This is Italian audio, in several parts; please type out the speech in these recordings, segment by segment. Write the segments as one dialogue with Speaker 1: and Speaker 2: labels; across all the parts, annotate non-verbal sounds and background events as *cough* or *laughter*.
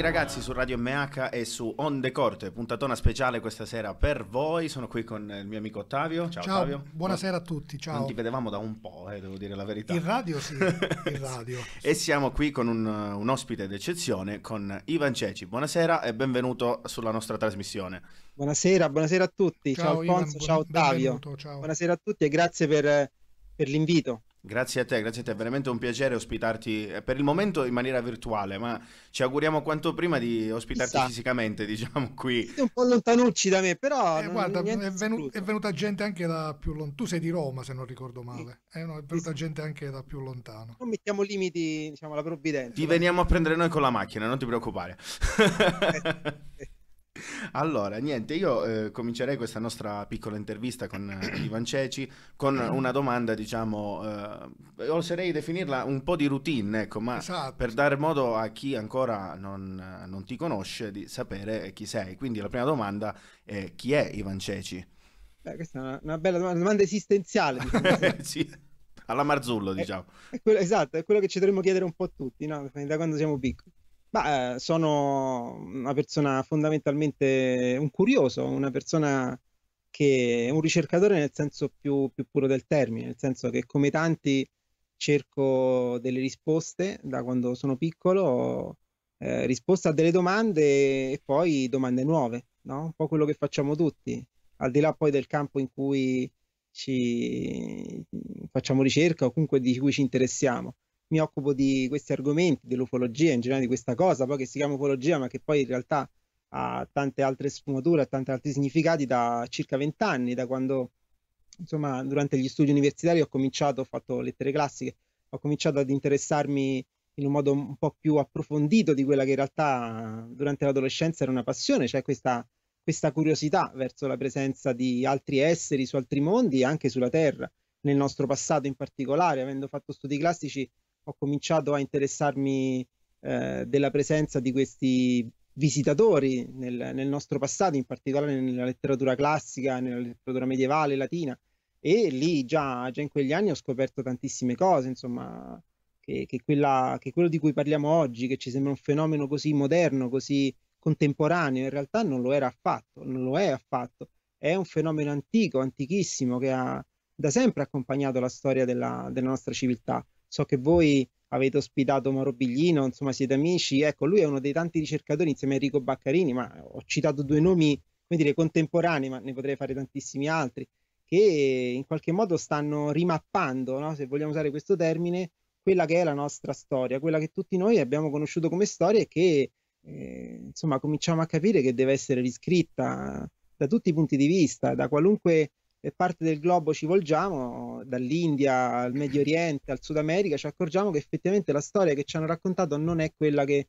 Speaker 1: Bentornati ragazzi su Radio MH e su On The Corte, puntatona speciale questa sera per voi. Sono qui con il mio amico Ottavio. Ciao, ciao Ottavio. Buonasera
Speaker 2: a tutti, ciao. Non ti
Speaker 1: vedevamo da un po', eh, devo dire la verità.
Speaker 3: In radio sì, in *laughs* radio.
Speaker 1: e siamo qui con un, un ospite d'eccezione, con Ivan Ceci. Buonasera e benvenuto sulla nostra trasmissione.
Speaker 3: Buonasera, buonasera a tutti. Ciao, ciao Alfonso, Ivan, ciao Ottavio. Ciao. Buonasera a tutti e grazie per, per l'invito.
Speaker 1: Grazie a te, grazie a te, è veramente un piacere ospitarti eh, per il momento in maniera virtuale, ma ci auguriamo quanto prima di ospitarti Chissà. fisicamente, *laughs* diciamo qui.
Speaker 3: Siete un po' lontanucci da me, però... Eh, non, guarda, è, venu-
Speaker 2: è, venuta gente anche da più lontano, tu sei di Roma se non ricordo male, sì. eh, no, è venuta sì. gente anche da più lontano.
Speaker 3: Non mettiamo limiti diciamo, alla provvidenza. Ti
Speaker 1: veniamo a prendere noi con la macchina, non ti preoccupare. Eh, eh. *laughs* Allora, niente, io eh, comincerei questa nostra piccola intervista con eh, Ivan Ceci con una domanda, diciamo, eh, oserei definirla un po' di routine, ecco, ma esatto. per dare modo a chi ancora non, eh, non, ti conosce di sapere chi sei. Quindi la prima domanda è chi è Ivan
Speaker 3: Ceci? Beh, questa è una, una bella domanda, una domanda esistenziale. *laughs* Diciamo. sì alla Marzullo, diciamo. È, è quello, esatto, è quello che ci dovremmo chiedere un po' tutti, no? da quando siamo piccoli. Bah, eh, sono una persona fondamentalmente un curioso, una persona che è un ricercatore nel senso più, più puro del termine, nel senso che come tanti cerco delle risposte da quando sono piccolo, eh, risposte a delle domande e poi domande nuove, no? un po' quello che facciamo tutti, al di là poi del campo in cui ci facciamo ricerca o comunque di cui ci interessiamo mi occupo di questi argomenti, dell'ufologia, in generale di questa cosa, poi che si chiama ufologia, ma che poi in realtà ha tante altre sfumature, ha tanti altri significati da circa vent'anni, da quando, insomma, durante gli studi universitari ho cominciato, ho fatto lettere classiche, ho cominciato ad interessarmi in un modo un po' più approfondito di quella che in realtà durante l'adolescenza era una passione, cioè questa, questa curiosità verso la presenza di altri esseri su altri mondi e anche sulla Terra, nel nostro passato in particolare, avendo fatto studi classici ho cominciato a interessarmi eh, della presenza di questi visitatori nel, nel, nostro passato, in particolare nella letteratura classica, nella letteratura medievale, latina, e lì già, già in quegli anni ho scoperto tantissime cose, insomma, che, che, quella, che, quello di cui parliamo oggi, che ci sembra un fenomeno così moderno, così contemporaneo, in realtà non lo era affatto, non lo è affatto, è un fenomeno antico, antichissimo, che ha da sempre accompagnato la storia della, della nostra civiltà. So che voi avete ospitato Mauro Biglino, insomma siete amici. Ecco, lui è uno dei tanti ricercatori insieme a Enrico Baccarini, ma ho citato due nomi, come dire, contemporanei, ma ne potrei fare tantissimi altri, che in qualche modo stanno rimappando, no? se vogliamo usare questo termine, quella che è la nostra storia, quella che tutti noi abbiamo conosciuto come storia e che eh, insomma cominciamo a capire che deve essere riscritta da tutti i punti di vista, da qualunque parte del globo ci volgiamo, dall'India al Medio Oriente, al Sud America, ci accorgiamo che effettivamente la storia che ci hanno raccontato non è quella che,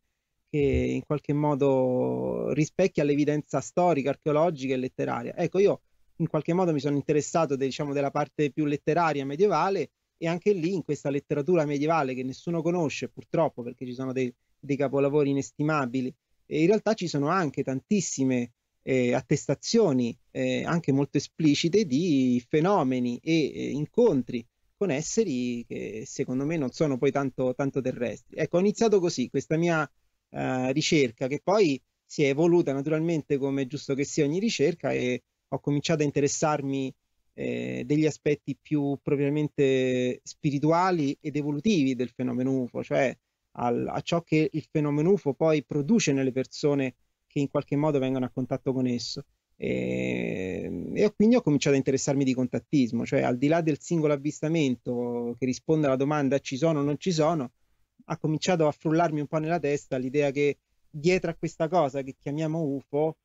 Speaker 3: che in qualche modo rispecchia l'evidenza storica, archeologica e letteraria. Ecco, io in qualche modo mi sono interessato diciamo, della parte più letteraria medievale e anche lì in questa letteratura medievale che nessuno conosce purtroppo perché ci sono dei, dei capolavori inestimabili e in realtà ci sono anche tantissime eh, attestazioni eh, anche molto esplicite di fenomeni e eh, incontri con esseri che secondo me non sono poi tanto, tanto terrestri. Ecco, ho iniziato così questa mia eh, ricerca che poi si è evoluta naturalmente come è giusto che sia ogni ricerca e ho cominciato a interessarmi eh, degli aspetti più propriamente spirituali ed evolutivi del fenomeno UFO, cioè al, a ciò che il fenomeno UFO poi produce nelle persone che in qualche modo vengono a contatto con esso. Ehm, e, e, quindi ho cominciato a interessarmi di contattismo, cioè al di là del singolo avvistamento che risponde alla domanda ci sono o non ci sono, ha cominciato a frullarmi un po' nella testa l'idea che dietro a questa cosa che chiamiamo UFO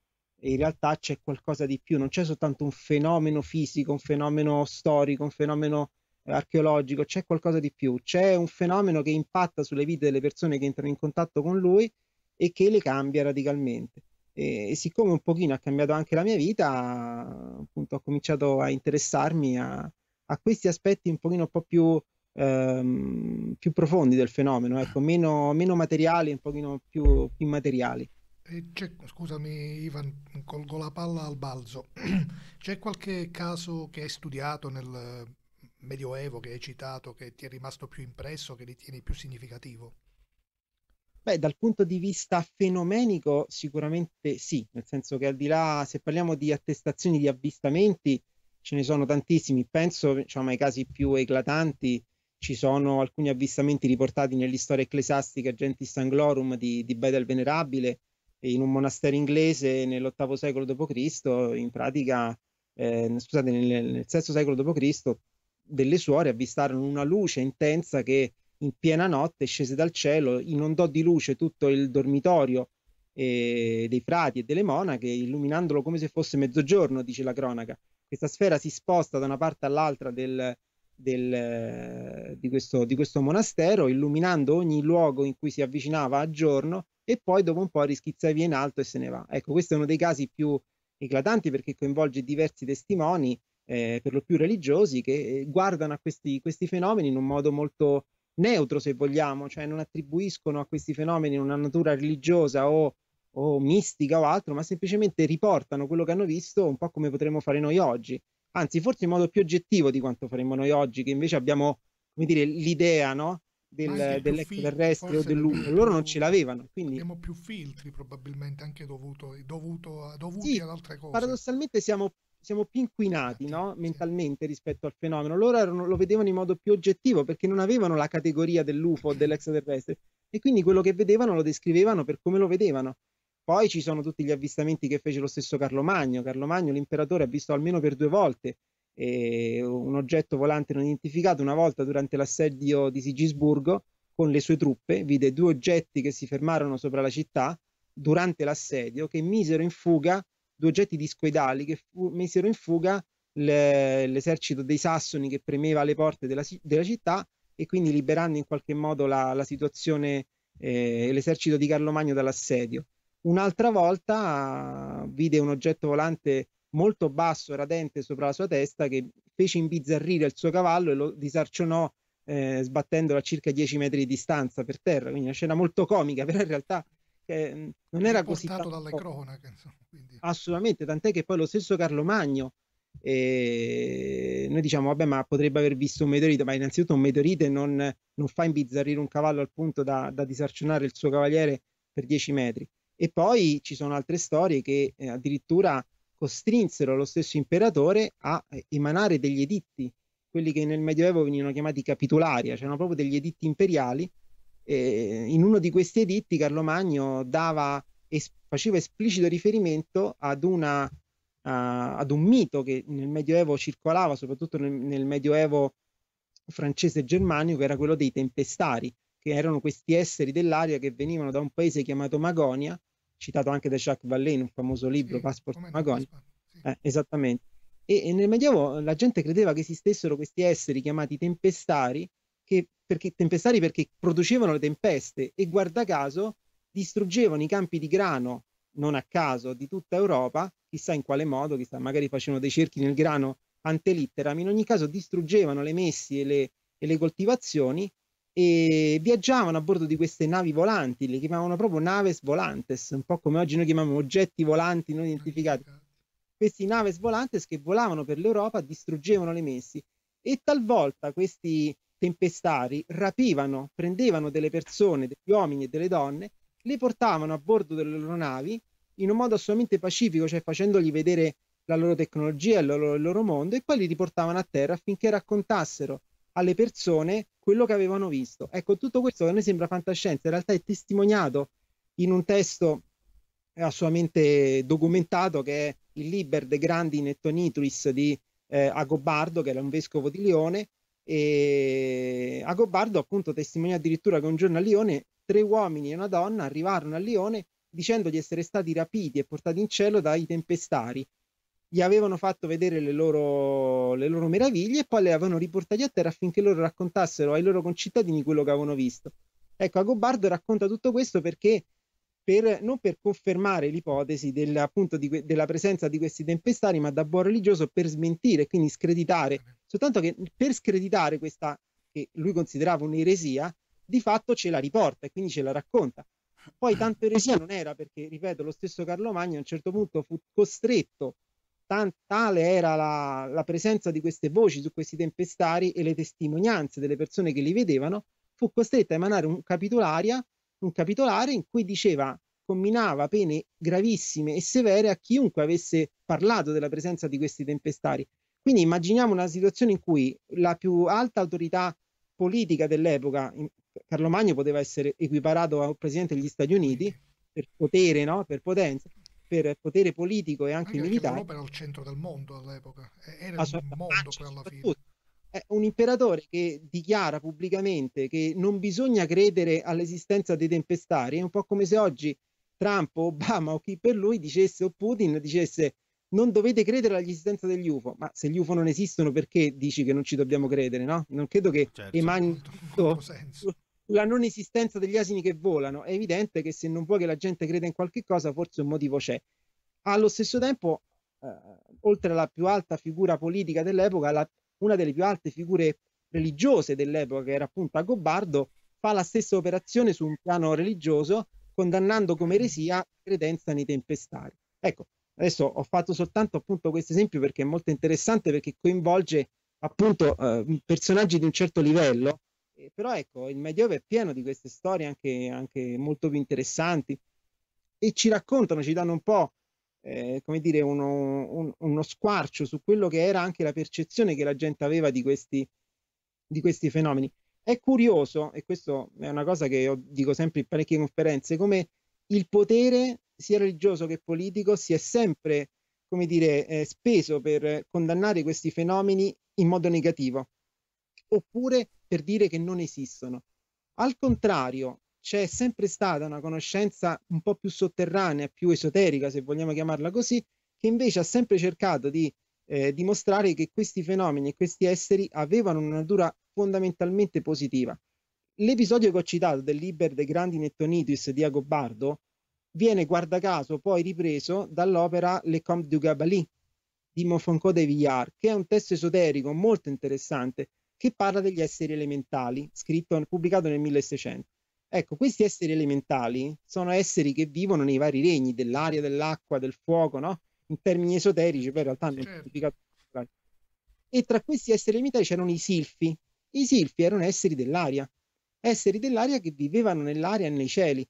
Speaker 3: in realtà c'è qualcosa di più, non c'è soltanto un fenomeno fisico, un fenomeno storico, un fenomeno archeologico, c'è qualcosa di più, c'è un fenomeno che impatta sulle vite delle persone che entrano in contatto con lui e che le cambia radicalmente. E, e, siccome un pochino ha cambiato anche la mia vita, appunto ho cominciato a interessarmi a, a questi aspetti un pochino un po' più, ehm, più profondi del fenomeno, ecco, meno, meno, materiali, un pochino più immateriali.
Speaker 2: scusami Ivan, colgo la palla al balzo. *clears throat* C'è qualche caso che hai studiato nel Medioevo che hai citato, che ti è rimasto più impresso, che ritieni più significativo?
Speaker 3: Beh, dal punto di vista fenomenico sicuramente sì, nel senso che al di là, se parliamo di attestazioni di avvistamenti, ce ne sono tantissimi. Penso diciamo, ai casi più eclatanti, ci sono alcuni avvistamenti riportati nell'istoria ecclesiastica Gentis Sanglorum di, di Beda il Venerabile, in un monastero inglese nell'VIII secolo d.C., in pratica, eh, scusate, nel, nel VI secolo d.C., delle suore avvistarono una luce intensa che in piena notte, scese dal cielo, inondò di luce tutto il dormitorio eh, dei frati e delle monache, illuminandolo come se fosse mezzogiorno, dice la cronaca. Questa sfera si sposta da una parte all'altra del, del, eh, di, questo, di questo monastero, illuminando ogni luogo in cui si avvicinava a giorno e poi dopo un po' rischizza via in alto e se ne va. Ecco, questo è uno dei casi più eclatanti perché coinvolge diversi testimoni, eh, per lo più religiosi, che eh, guardano a questi, questi fenomeni in un modo molto neutro se vogliamo, cioè non attribuiscono a questi fenomeni una natura religiosa o, o mistica o altro, ma semplicemente riportano quello che hanno visto un po' come potremmo fare noi oggi, anzi forse in modo più oggettivo di quanto faremmo noi oggi, che invece abbiamo, come dire, l'idea, no? del, dell'extraterrestre o dell'uomo, loro non ce l'avevano. Quindi... Abbiamo più
Speaker 2: filtri probabilmente anche dovuto, dovuto, dovuti sì, ad altre cose.
Speaker 3: Paradossalmente siamo siamo più inquinati no? mentalmente rispetto al fenomeno. Loro erano, lo vedevano in modo più oggettivo perché non avevano la categoria dell'UFO o dell'extraterrestre e quindi quello che vedevano lo descrivevano per come lo vedevano. Poi ci sono tutti gli avvistamenti che fece lo stesso Carlo Magno. Carlo Magno, l'imperatore, ha visto almeno per due volte eh, un oggetto volante non identificato, una volta durante l'assedio di Sigisburgo con le sue truppe, vide due oggetti che si fermarono sopra la città durante l'assedio che misero in fuga due oggetti discoidali che fu- misero in fuga le- l'esercito dei sassoni che premeva le porte della, si- della città e quindi liberando in qualche modo la, la situazione, eh, l'esercito di Carlo Magno dall'assedio. Un'altra volta uh, vide un oggetto volante molto basso, radente sopra la sua testa, che fece imbizzarrire il suo cavallo e lo disarcionò eh, sbattendolo a circa 10 metri di distanza per terra. Quindi una scena molto comica, *laughs* però in realtà che mm, non era così tanto dalle cronache, quindi... assolutamente, tant'è che poi lo stesso Carlo Magno e eh, noi diciamo vabbè ma potrebbe aver visto un meteorite ma innanzitutto un meteorite non, non fa imbizzarrire un cavallo al punto da, da, disarcionare il suo cavaliere per 10 metri e poi ci sono altre storie che eh, addirittura costrinsero lo stesso imperatore a eh, emanare degli editti quelli che nel medioevo venivano chiamati capitularia c'erano cioè proprio degli editti imperiali eh, in uno di questi editti Carlo Magno dava, es- faceva esplicito riferimento ad, una, uh, ad, un mito che nel Medioevo circolava, soprattutto nel, nel Medioevo francese e germanico, che era quello dei tempestari, che erano questi esseri dell'aria che venivano da un paese chiamato Magonia, citato anche da Jacques Vallée in un famoso libro, sì, Passport Magonia. Passport, sì. eh, esattamente. E, e, nel Medioevo la gente credeva che esistessero questi esseri chiamati tempestari che, perché, tempestari perché producevano le tempeste e guarda caso distruggevano i campi di grano, non a caso, di tutta Europa, chissà in quale modo, chissà, magari facevano dei cerchi nel grano antelitteram, in ogni caso distruggevano le messi e le, e le coltivazioni e viaggiavano a bordo di queste navi volanti, le chiamavano proprio naves volantes, un po' come oggi noi chiamiamo oggetti volanti non identificati. Questi naves volantes che volavano per l'Europa distruggevano le messi e talvolta questi tempestari rapivano, prendevano delle persone, degli uomini e delle donne, le portavano a bordo delle loro navi in un modo assolutamente pacifico, cioè facendogli vedere la loro tecnologia, il loro, il loro mondo, e poi li riportavano a terra affinché raccontassero alle persone quello che avevano visto. Ecco, tutto questo che a noi sembra fantascienza, in realtà è testimoniato in un testo assolutamente documentato che è il Liber de Grandi Nettonitris di eh, Agobardo, che era un vescovo di Lione, e Agobardo appunto testimonia addirittura che un giorno a Lione tre uomini e una donna arrivarono a Lione dicendo di essere stati rapiti e portati in cielo dai tempestari. Gli avevano fatto vedere le loro, le loro meraviglie e poi le avevano riportati a terra affinché loro raccontassero ai loro concittadini quello che avevano visto. Ecco, Agobardo racconta tutto questo perché per, non per confermare l'ipotesi del, appunto, di, della presenza di questi tempestari, ma da buon religioso per smentire, quindi screditare soltanto che per screditare questa che lui considerava un'eresia, di fatto ce la riporta e quindi ce la racconta. Poi tanto eresia non era perché, ripeto, lo stesso Carlo Magno a un certo punto fu costretto, tan- tale era la, la presenza di queste voci su questi tempestari e le testimonianze delle persone che li vedevano, fu costretto a emanare un capitolaria, un capitolare in cui diceva comminava pene gravissime e severe a chiunque avesse parlato della presenza di questi tempestari. Quindi immaginiamo una situazione in cui la più alta autorità politica dell'epoca, Carlo Magno poteva essere equiparato al presidente degli Stati Uniti per potere, no? per potenza, per potere politico e anche, anche militare. L'Europa
Speaker 2: era al centro del mondo all'epoca, era il mondo Francia, poi alla fine.
Speaker 3: È eh, un imperatore che dichiara pubblicamente che non bisogna credere all'esistenza dei tempestari, è un po' come se oggi Trump, Obama o chi per lui dicesse o Putin dicesse non dovete credere all'esistenza degli UFO, ma se gli UFO non esistono perché dici che non ci dobbiamo credere, no? Non credo che certo, emani tutto *laughs* senso. la non esistenza degli asini che volano. È evidente che se non vuoi che la gente creda in qualche cosa, forse un motivo c'è. Allo stesso tempo, eh, oltre alla più alta figura politica dell'epoca, la, una delle più alte figure religiose dell'epoca, che era appunto Agobardo, fa la stessa operazione su un piano religioso, condannando come eresia credenza nei tempestari. Ecco, Adesso ho fatto soltanto appunto questo esempio perché è molto interessante perché coinvolge appunto eh, personaggi di un certo livello, eh, però ecco il Medioevo è pieno di queste storie anche, anche molto più interessanti e ci raccontano, ci danno un po' Eh, come dire, uno, un, uno, squarcio su quello che era anche la percezione che la gente aveva di questi, di questi fenomeni. È curioso, e questo è una cosa che io dico sempre in parecchie conferenze, come il potere sia religioso che politico, si è sempre, come dire, eh, speso per condannare questi fenomeni in modo negativo, oppure per dire che non esistono. Al contrario, c'è sempre stata una conoscenza un po' più sotterranea, più esoterica, se vogliamo chiamarla così, che invece ha sempre cercato di eh, dimostrare che questi fenomeni e questi esseri avevano una natura fondamentalmente positiva. L'episodio che ho citato del Liber de Grandi Nettonitis di Agobardo viene guarda caso poi ripreso dall'opera Le Comte du Gabalis di Monfranco de Villard, che è un testo esoterico molto interessante che parla degli esseri elementali, scritto, pubblicato nel 1600. Ecco, questi esseri elementali sono esseri che vivono nei vari regni dell'aria, dell'acqua, del fuoco, no? In termini esoterici, però in realtà non certo. pubblicato. E tra questi esseri elementali c'erano i silfi. I silfi erano esseri dell'aria, esseri dell'aria che vivevano nell'aria e nei cieli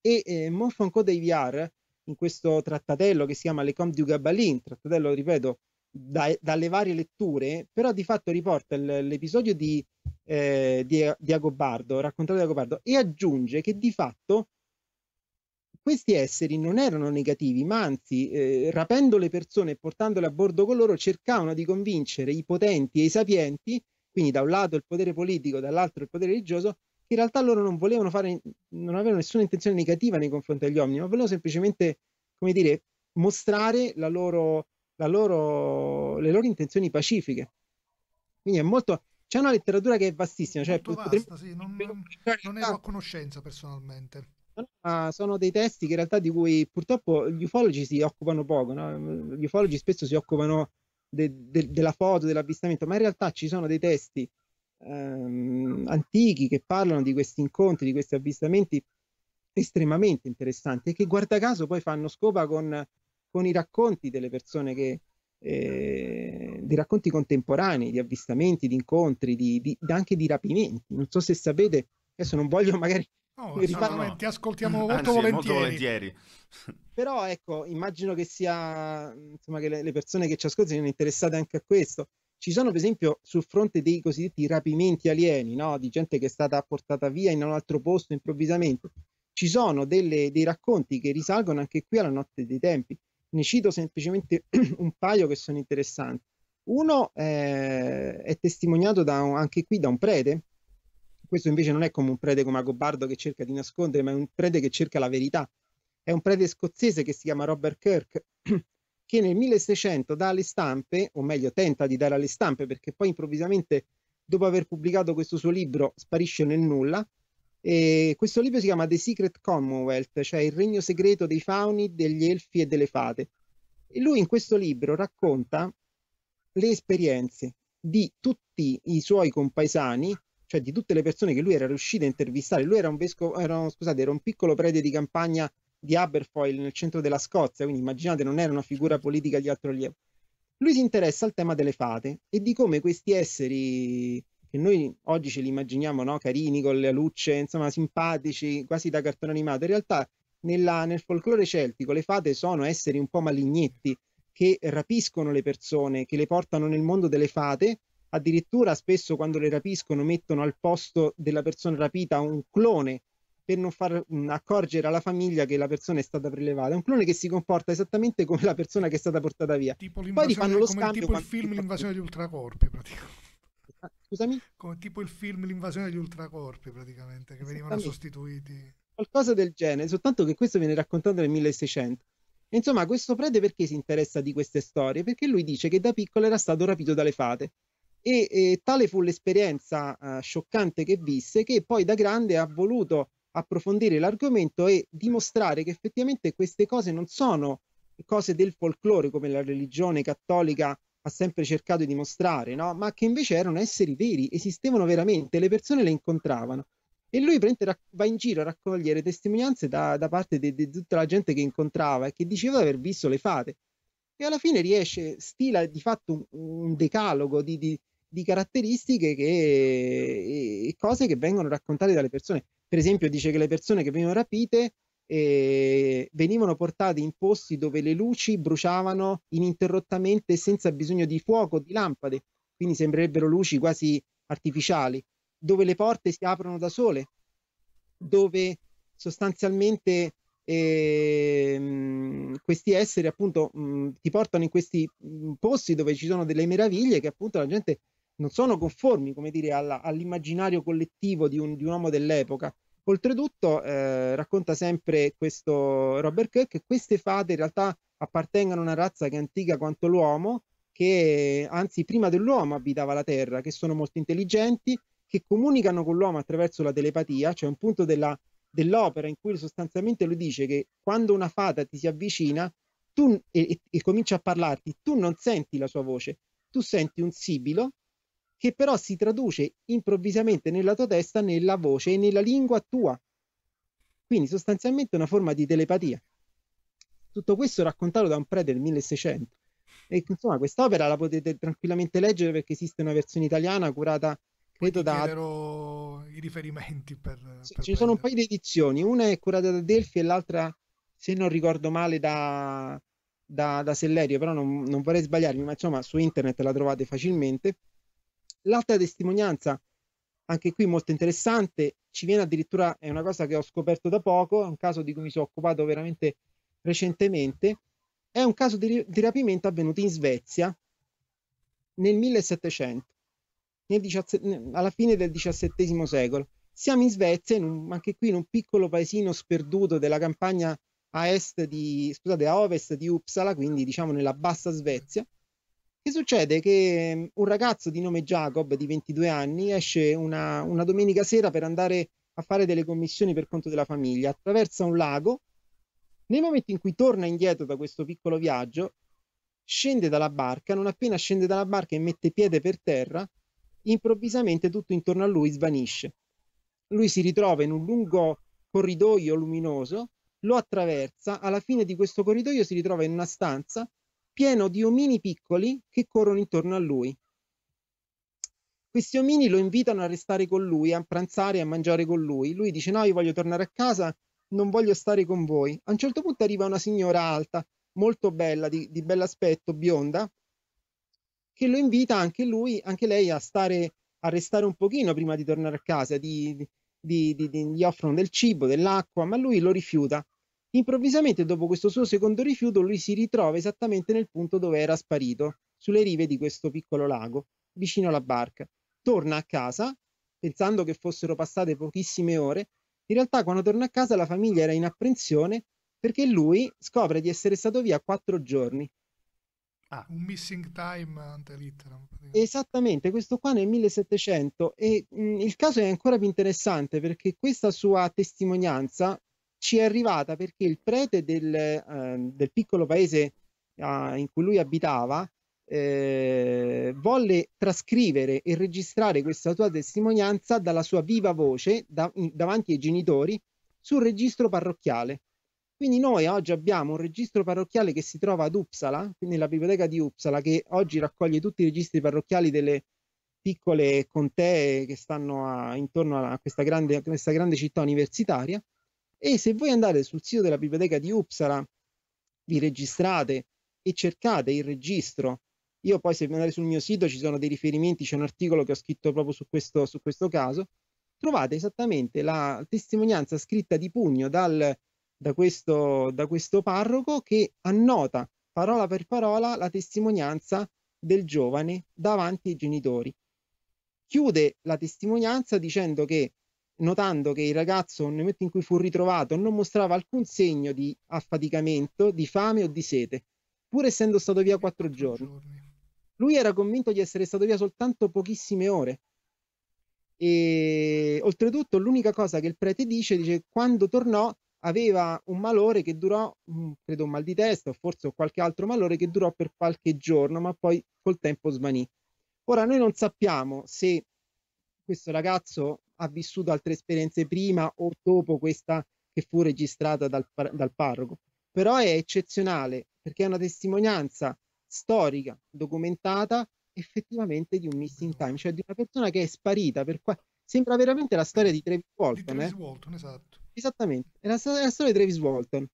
Speaker 3: e eh, Monfon Codei VR in questo trattatello che si chiama Le Comte du Gabalin, trattatello, ripeto, da, dalle varie letture, però di fatto riporta l'episodio di, eh, di, di, Agobardo, raccontato da Agobardo, e aggiunge che di fatto questi esseri non erano negativi, ma anzi, eh, rapendo le persone e portandole a bordo con loro, cercavano di convincere i potenti e i sapienti, quindi da un lato il potere politico, dall'altro il potere religioso, in realtà loro non volevano fare, non avevano nessuna intenzione negativa nei confronti degli uomini, ma volevano semplicemente, come dire, mostrare la loro, la loro, le loro intenzioni pacifiche. Quindi è molto, c'è una letteratura che è vastissima. Cioè, vasta, potremmo...
Speaker 2: sì, non, non, ne ho a conoscenza personalmente.
Speaker 3: Ma sono dei testi che in realtà di cui purtroppo gli ufologi si occupano poco. No? Gli ufologi spesso si occupano de, de, della foto, dell'avvistamento, ma in realtà ci sono dei testi ehm, antichi che parlano di questi incontri, di questi avvistamenti estremamente interessanti e che guarda caso poi fanno scopa con, con i racconti delle persone che, eh, dei racconti contemporanei, di avvistamenti, di incontri, di, di, anche di rapimenti. Non so se sapete, adesso non voglio magari... No, *laughs* no. ti ascoltiamo mm. molto, Anzi, volentieri. molto, volentieri. Però ecco, immagino che sia, insomma, che le, le persone che ci ascoltano siano interessate anche a questo. Ci sono, per esempio, sul fronte dei cosiddetti rapimenti alieni, no? di gente che è stata portata via in un altro posto improvvisamente, ci sono delle, dei racconti che risalgono anche qui alla notte dei tempi. Ne cito semplicemente *clears throat* un paio che sono interessanti. Uno eh, è testimoniato da un, anche qui da un prete, questo invece non è come un prete come Agobardo che cerca di nascondere, ma è un prete che cerca la verità. È un prete scozzese che si chiama Robert Kirk, *clears throat* che nel 1600 dà alle stampe, o meglio tenta di dare alle stampe perché poi improvvisamente dopo aver pubblicato questo suo libro sparisce nel nulla. E questo libro si chiama The Secret Commonwealth, cioè il regno segreto dei fauni, degli elfi e delle fate. E lui in questo libro racconta le esperienze di tutti i suoi compaesani, cioè di tutte le persone che lui era riuscito a intervistare. Lui era un vescovo, era, scusate, era un piccolo prete di campagna di Aberfoyle nel centro della Scozia, quindi immaginate non era una figura politica di altro rilievo. Lui si interessa al tema delle fate e di come questi esseri che noi oggi ce li immaginiamo no? carini, con le lucce, insomma simpatici, quasi da cartone animato, in realtà nella, nel folklore celtico le fate sono esseri un po' malignetti che rapiscono le persone, che le portano nel mondo delle fate, addirittura spesso quando le rapiscono mettono al posto della persona rapita un clone per non far mh, mm, accorgere alla famiglia che la persona è stata prelevata. È un clone che si comporta esattamente come la persona che è stata portata via. Tipo Poi gli fanno lo scambio. Tipo il film
Speaker 2: L'invasione degli ultracorpi, praticamente. Esatto, scusami? Come tipo il film L'invasione degli ultracorpi, praticamente, che venivano sostituiti.
Speaker 3: Qualcosa del genere, soltanto che questo viene raccontato nel 1600. Insomma, questo prete perché si interessa di queste storie? Perché lui dice che da piccolo era stato rapito dalle fate. E, e tale fu l'esperienza uh, scioccante che visse che poi da grande ha voluto approfondire l'argomento e dimostrare che effettivamente queste cose non sono cose del folklore come la religione cattolica ha sempre cercato di dimostrare, no? ma che invece erano esseri veri, esistevano veramente, le persone le incontravano. E lui va in giro a raccogliere testimonianze da, da parte di tutta la gente che incontrava e che diceva di aver visto le fate. E alla fine riesce, stila di fatto un, un decalogo di, di, di caratteristiche che, e cose che vengono raccontate dalle persone. Per esempio dice che le persone che venivano rapite eh, venivano portate in posti dove le luci bruciavano ininterrottamente senza bisogno di fuoco, di lampade, quindi sembrerebbero luci quasi artificiali, dove le porte si aprono da sole, dove sostanzialmente eh, questi esseri appunto mh, ti portano in questi posti dove ci sono delle meraviglie che appunto la gente non sono conformi come dire, alla, all'immaginario collettivo di un, di un, uomo dell'epoca. Oltretutto, eh, racconta sempre questo Robert Kirk, che queste fate in realtà appartengono a una razza che è antica quanto l'uomo, che anzi prima dell'uomo abitava la Terra, che sono molto intelligenti, che comunicano con l'uomo attraverso la telepatia, cioè un punto della, dell'opera in cui sostanzialmente lui dice che quando una fata ti si avvicina tu, e, e, e comincia a parlarti, tu non senti la sua voce, tu senti un sibilo che però si traduce improvvisamente nella tua testa, nella voce e nella lingua tua. Quindi sostanzialmente una forma di telepatia. Tutto questo raccontato da un prete del 1600. E, insomma, quest'opera la potete tranquillamente leggere perché esiste una versione italiana curata, credo, da... Chiederò
Speaker 2: i riferimenti per...
Speaker 3: Sì, per ci prendere. sono un paio di edizioni, una è curata da Delphi e l'altra, se non ricordo male, da, da, da Sellerio, però non, non vorrei sbagliarmi, ma insomma su internet la trovate facilmente. L'altra testimonianza, anche qui molto interessante, ci viene addirittura, è una cosa che ho scoperto da poco, è un caso di cui mi sono occupato veramente recentemente, è un caso di, di rapimento avvenuto in Svezia nel 1700, nel 17, alla fine del XVII secolo. Siamo in Svezia, in un, anche qui in un piccolo paesino sperduto della campagna a, di, scusate, a ovest di Uppsala, quindi diciamo nella bassa Svezia, che succede? Che mm, un ragazzo di nome Jacob, di 22 anni, esce una, una domenica sera per andare a fare delle commissioni per conto della famiglia, attraversa un lago. Nel momento in cui torna indietro da questo piccolo viaggio, scende dalla barca, non appena scende dalla barca e mette piede per terra, improvvisamente tutto intorno a lui svanisce. Lui si ritrova in un lungo corridoio luminoso, lo attraversa, alla fine di questo corridoio si ritrova in una stanza pieno di omini piccoli che corrono intorno a lui. Questi omini lo invitano a restare con lui, a pranzare e a mangiare con lui. Lui dice no, io voglio tornare a casa, non voglio stare con voi. A un certo punto arriva una signora alta, molto bella, di, di bell'aspetto, bionda, che lo invita anche lui, anche lei a stare, a restare un pochino prima di tornare a casa, di, di, gli offrono del cibo, dell'acqua, ma lui lo rifiuta Improvvisamente, dopo questo suo secondo rifiuto, lui si ritrova esattamente nel punto dove era sparito, sulle rive di questo piccolo lago, vicino alla barca. Torna a casa, pensando che fossero passate pochissime ore. In realtà, quando torna a casa, la famiglia era in apprensione perché lui scopre di essere stato via quattro giorni. Ah, un missing time ante litteram. Esattamente, questo qua nel 1700 e mh, il caso è ancora più interessante perché questa sua testimonianza ci è arrivata perché il prete del, eh, del piccolo paese eh, in cui lui abitava eh, volle trascrivere e registrare questa sua testimonianza dalla sua viva voce da, in, davanti ai genitori sul registro parrocchiale. Quindi noi oggi abbiamo un registro parrocchiale che si trova ad Uppsala, nella biblioteca di Uppsala, che oggi raccoglie tutti i registri parrocchiali delle piccole contee che stanno a, intorno a questa grande, questa grande città universitaria e se voi andate sul sito della biblioteca di Uppsala, vi registrate e cercate il registro. Io poi se andate sul mio sito ci sono dei riferimenti, c'è un articolo che ho scritto proprio su questo, su questo caso, trovate esattamente la testimonianza scritta di pugno dal, da, questo, da questo parroco che annota parola per parola la testimonianza del giovane davanti ai genitori. Chiude la testimonianza dicendo che notando che il ragazzo nel momento in cui fu ritrovato non mostrava alcun segno di affaticamento, di fame o di sete, pur essendo stato via quattro giorni. Lui era convinto di essere stato via soltanto pochissime ore. E oltretutto l'unica cosa che il prete dice, dice quando tornò aveva un malore che durò, mm, credo un mal di testa o forse qualche altro malore che durò per qualche giorno, ma poi col tempo svanì. Ora noi non sappiamo se questo ragazzo ha vissuto altre esperienze prima o dopo questa che fu registrata dal, dal parroco. Però è eccezionale perché è una testimonianza storica, documentata effettivamente di un missing time, cioè di una persona che è sparita. Per qua... Sembra veramente la storia di Travis Walton. Di Travis eh?
Speaker 2: Walton esatto.
Speaker 3: Esattamente, è la, è la storia di Travis Walton.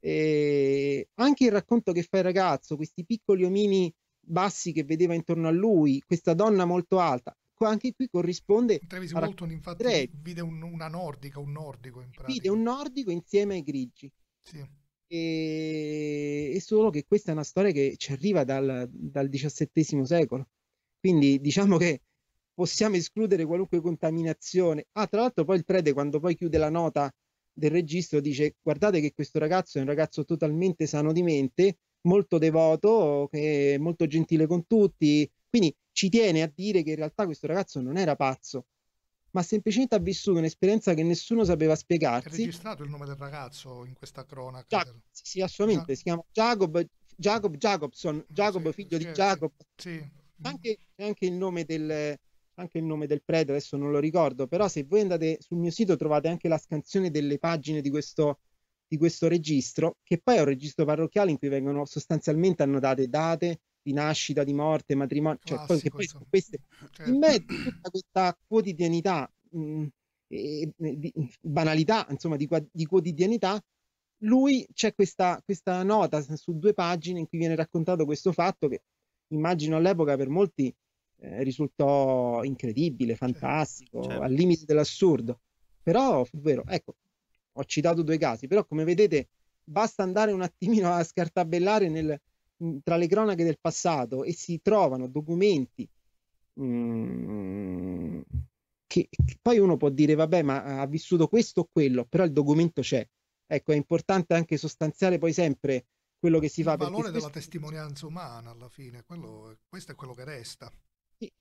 Speaker 3: E anche il racconto che fa il ragazzo, questi piccoli omini bassi che vedeva intorno a lui, questa donna molto alta, anche qui corrisponde Travis a infatti tre.
Speaker 2: vide un, una nordica un nordico in pratica.
Speaker 3: vide un nordico insieme ai grigi sì. e... e, solo che questa è una storia che ci arriva dal, dal XVII secolo quindi diciamo che possiamo escludere qualunque contaminazione ah tra l'altro poi il prete quando poi chiude la nota del registro dice guardate che questo ragazzo è un ragazzo totalmente sano di mente molto devoto che è molto gentile con tutti quindi ci tiene a dire che in realtà questo ragazzo non era pazzo, ma semplicemente ha vissuto un'esperienza che nessuno sapeva spiegarsi. È
Speaker 2: registrato il nome del ragazzo in questa cronaca?
Speaker 3: Giac- sì, sì, assolutamente, Giac- si chiama Jacob, Jacob Jacobson, Jacob sì, figlio sì, di Jacob. Sì. Anche, anche, il nome del, anche il nome del prete, adesso non lo ricordo, però se voi andate sul mio sito trovate anche la scansione delle pagine di questo, di questo registro, che poi è un registro parrocchiale in cui vengono sostanzialmente annotate date, di nascita, di morte, matrimonio, Classico, cioè, ah, poi, poi, queste, certo. in mezzo a tutta questa quotidianità, mh, mm, e, di, banalità, insomma, di, di quotidianità, lui c'è questa, questa, nota su due pagine in cui viene raccontato questo fatto che immagino all'epoca per molti eh, risultò incredibile, certo, fantastico, certo. al limite dell'assurdo. Però, vero, ecco, ho citato due casi, però come vedete basta andare un attimino a scartabellare nel, tra le cronache del passato e si trovano documenti mh, che, che, poi uno può dire vabbè ma ha vissuto questo o quello però il documento c'è ecco è importante anche sostanziare poi sempre quello che si fa il valore della
Speaker 2: testimonianza umana alla fine quello, questo è quello che resta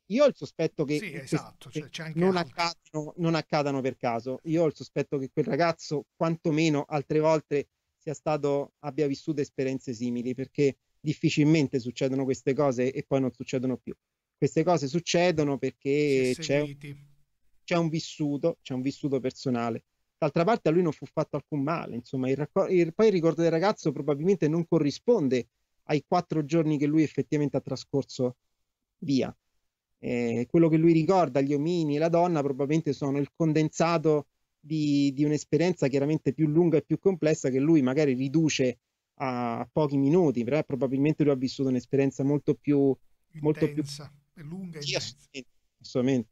Speaker 3: io ho il sospetto che, sì, esatto, che cioè, non, accadano, non, accadano, per caso. Io ho il sospetto che quel ragazzo, quantomeno altre volte, sia stato, abbia vissuto esperienze simili, perché difficilmente succedono queste cose e poi non succedono più. Queste cose succedono perché c'è un, c'è un, vissuto, c'è un vissuto personale. D'altra parte a lui non fu fatto alcun male, insomma, il racco- il, poi il ricordo del ragazzo probabilmente non corrisponde ai quattro giorni che lui effettivamente ha trascorso via. Eh, quello che lui ricorda, gli omini, e la donna, probabilmente sono il condensato di, di un'esperienza chiaramente più lunga e più complessa che lui magari riduce a pochi minuti, però probabilmente lui ha vissuto un'esperienza molto più molto intensa,
Speaker 1: più... lunga e sì, assolutamente, assolutamente.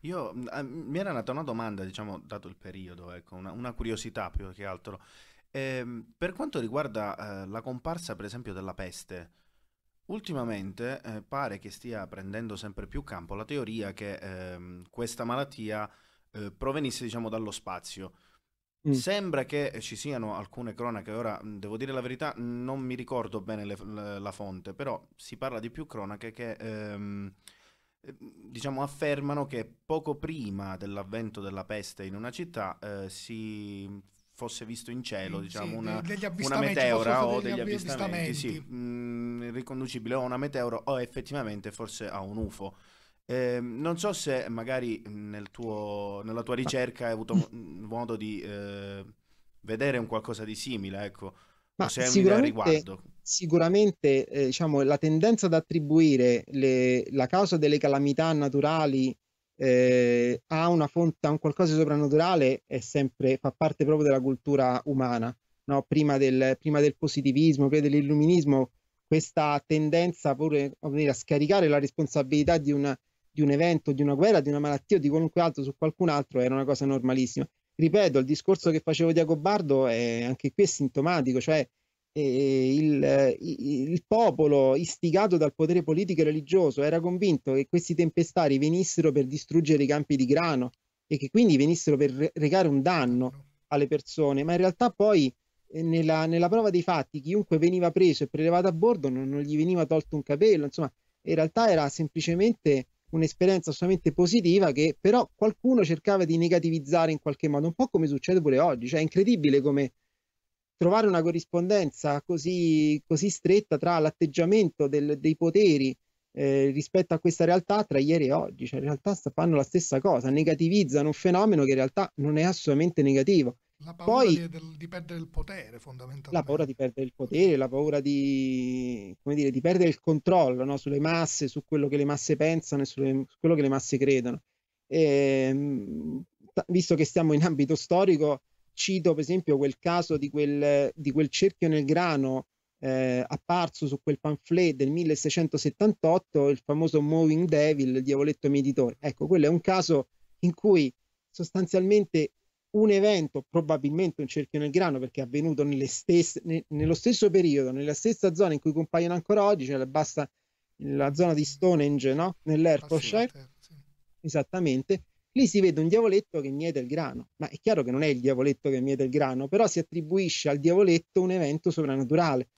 Speaker 1: Io, eh, mi era nata una domanda, diciamo, dato il periodo, ecco, una, una curiosità più che altro. Eh, per quanto riguarda eh, la comparsa, per esempio, della peste, ultimamente eh, pare che stia prendendo sempre più campo la teoria che ehm, questa malattia eh, provenisse, diciamo, dallo spazio. Mm. Sembra che eh, ci siano alcune cronache, ora devo dire la verità, non mi ricordo bene le, la fonte, però si parla di più cronache che ehm, eh, diciamo affermano che poco prima dell'avvento della peste in una città eh, si fosse visto in cielo, diciamo, sì, una, una, meteora o degli, degli avvistamenti, avvistamenti. Sì, mh, riconducibile o a una meteora o effettivamente forse a un UFO. Eh, non so se magari mhmm, nel tuo, nella tua ricerca hai avuto mhmm, modo di eh, vedere un qualcosa di simile, ecco,
Speaker 3: Ma se hai Sicuramente eh, diciamo, la tendenza ad attribuire le, la causa delle calamità naturali eh, a una fonte, a un qualcosa di soprannaturale è sempre, fa parte proprio della cultura umana. No? Prima, del, prima del positivismo, prima dell'illuminismo, questa tendenza pure a scaricare la responsabilità di una, di un evento, di una guerra, di una malattia o di qualunque altro su qualcun altro era una cosa normalissima. Ripeto, il discorso che facevo di Agobardo è anche qui è sintomatico, cioè eh, eh il, eh, il, popolo istigato dal potere politico e religioso era convinto che questi tempestari venissero per distruggere i campi di grano e che quindi venissero per recare un danno alle persone, ma in realtà poi eh, nella, nella, prova dei fatti chiunque veniva preso e prelevato a bordo non, non, gli veniva tolto un capello, insomma in realtà era semplicemente un'esperienza assolutamente positiva che però qualcuno cercava di negativizzare in qualche modo, un po' come succede pure oggi, cioè è incredibile come trovare una corrispondenza così, così stretta tra l'atteggiamento del, dei poteri eh, rispetto a questa realtà tra ieri e oggi, cioè in realtà fanno la stessa cosa, negativizzano un fenomeno che in realtà non è assolutamente negativo. La paura Poi, di,
Speaker 2: di, perdere il potere, fondamentalmente.
Speaker 3: La paura di perdere il potere, la paura di, dire, di perdere il controllo no? sulle masse, su quello che le masse pensano e sulle, su quello che le masse credono. E, ehm, visto che stiamo in ambito storico, cito per esempio quel caso di quel, di quel cerchio nel grano eh, apparso su quel pamphlet del 1678, il famoso Moving Devil, il diavoletto meditore. Ecco, quello è un caso in cui sostanzialmente un evento, probabilmente un cerchio nel grano, perché è avvenuto stesse, ne, nello stesso periodo, nella stessa zona in cui compaiono ancora oggi, cioè basta la zona di Stonehenge, no? nell'Hertfordshire, ah, sì, esattamente, lì si vede un diavoletto che miete il grano. Ma è chiaro che non è il diavoletto che miete il grano, però si attribuisce al diavoletto un evento soprannaturale.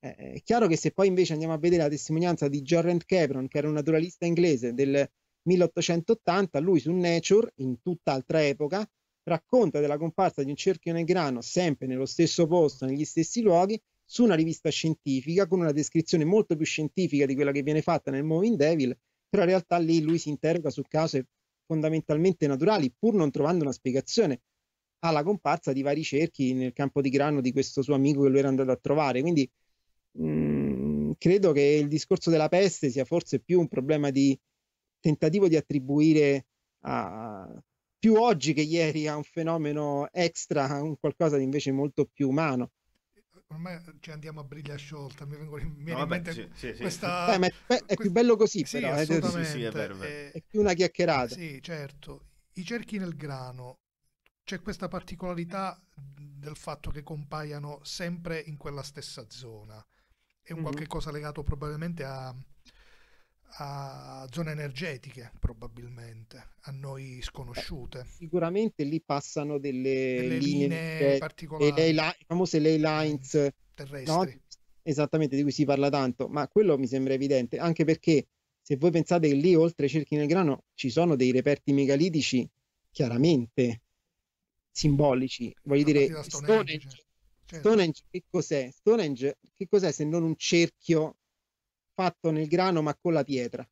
Speaker 3: Eh, è chiaro che se poi invece andiamo a vedere la testimonianza di Jorrent Cabron, che era un naturalista inglese del 1880, lui su Nature, in tutt'altra epoca, racconta della comparsa di un cerchio nel grano sempre nello stesso posto, negli stessi luoghi, su una rivista scientifica con una descrizione molto più scientifica di quella che viene fatta nel Moving Devil, però in realtà lì lui si interroga su cause fondamentalmente naturali, pur non trovando una spiegazione alla comparsa di vari cerchi nel campo di grano di questo suo amico che lui era andato a trovare. Quindi mh, mm, credo che il discorso della peste sia forse più un problema di tentativo di attribuire a, più oggi che ieri a un fenomeno extra, a un qualcosa di invece molto più umano
Speaker 2: ormai ci cioè, andiamo a briglia sciolta. Mi vengono in no, vabbè, sì, sì, questa. Eh, è, è, più bello così, sì, però, eh, assolutamente. È, vero, vero. è, più una chiacchierata. Sì, certo. I cerchi nel grano. C'è questa particolarità del fatto che compaiano sempre in quella stessa zona. È un mm-hmm. qualche cosa legato probabilmente a, a zone energetiche probabilmente, a noi sconosciute.
Speaker 3: Sicuramente lì passano delle, delle linee, linee particolari, le, famose ley lines mm, terrestri. No? Esattamente, di cui si parla tanto, ma quello mi sembra evidente, anche perché se voi pensate che lì oltre ai cerchi nel grano ci sono dei reperti megalitici chiaramente simbolici, voglio dire Stonehenge. Stonehenge, certo. Stonehenge che cos'è? Stonehenge che cos'è se non un cerchio fatto nel grano ma con la pietra.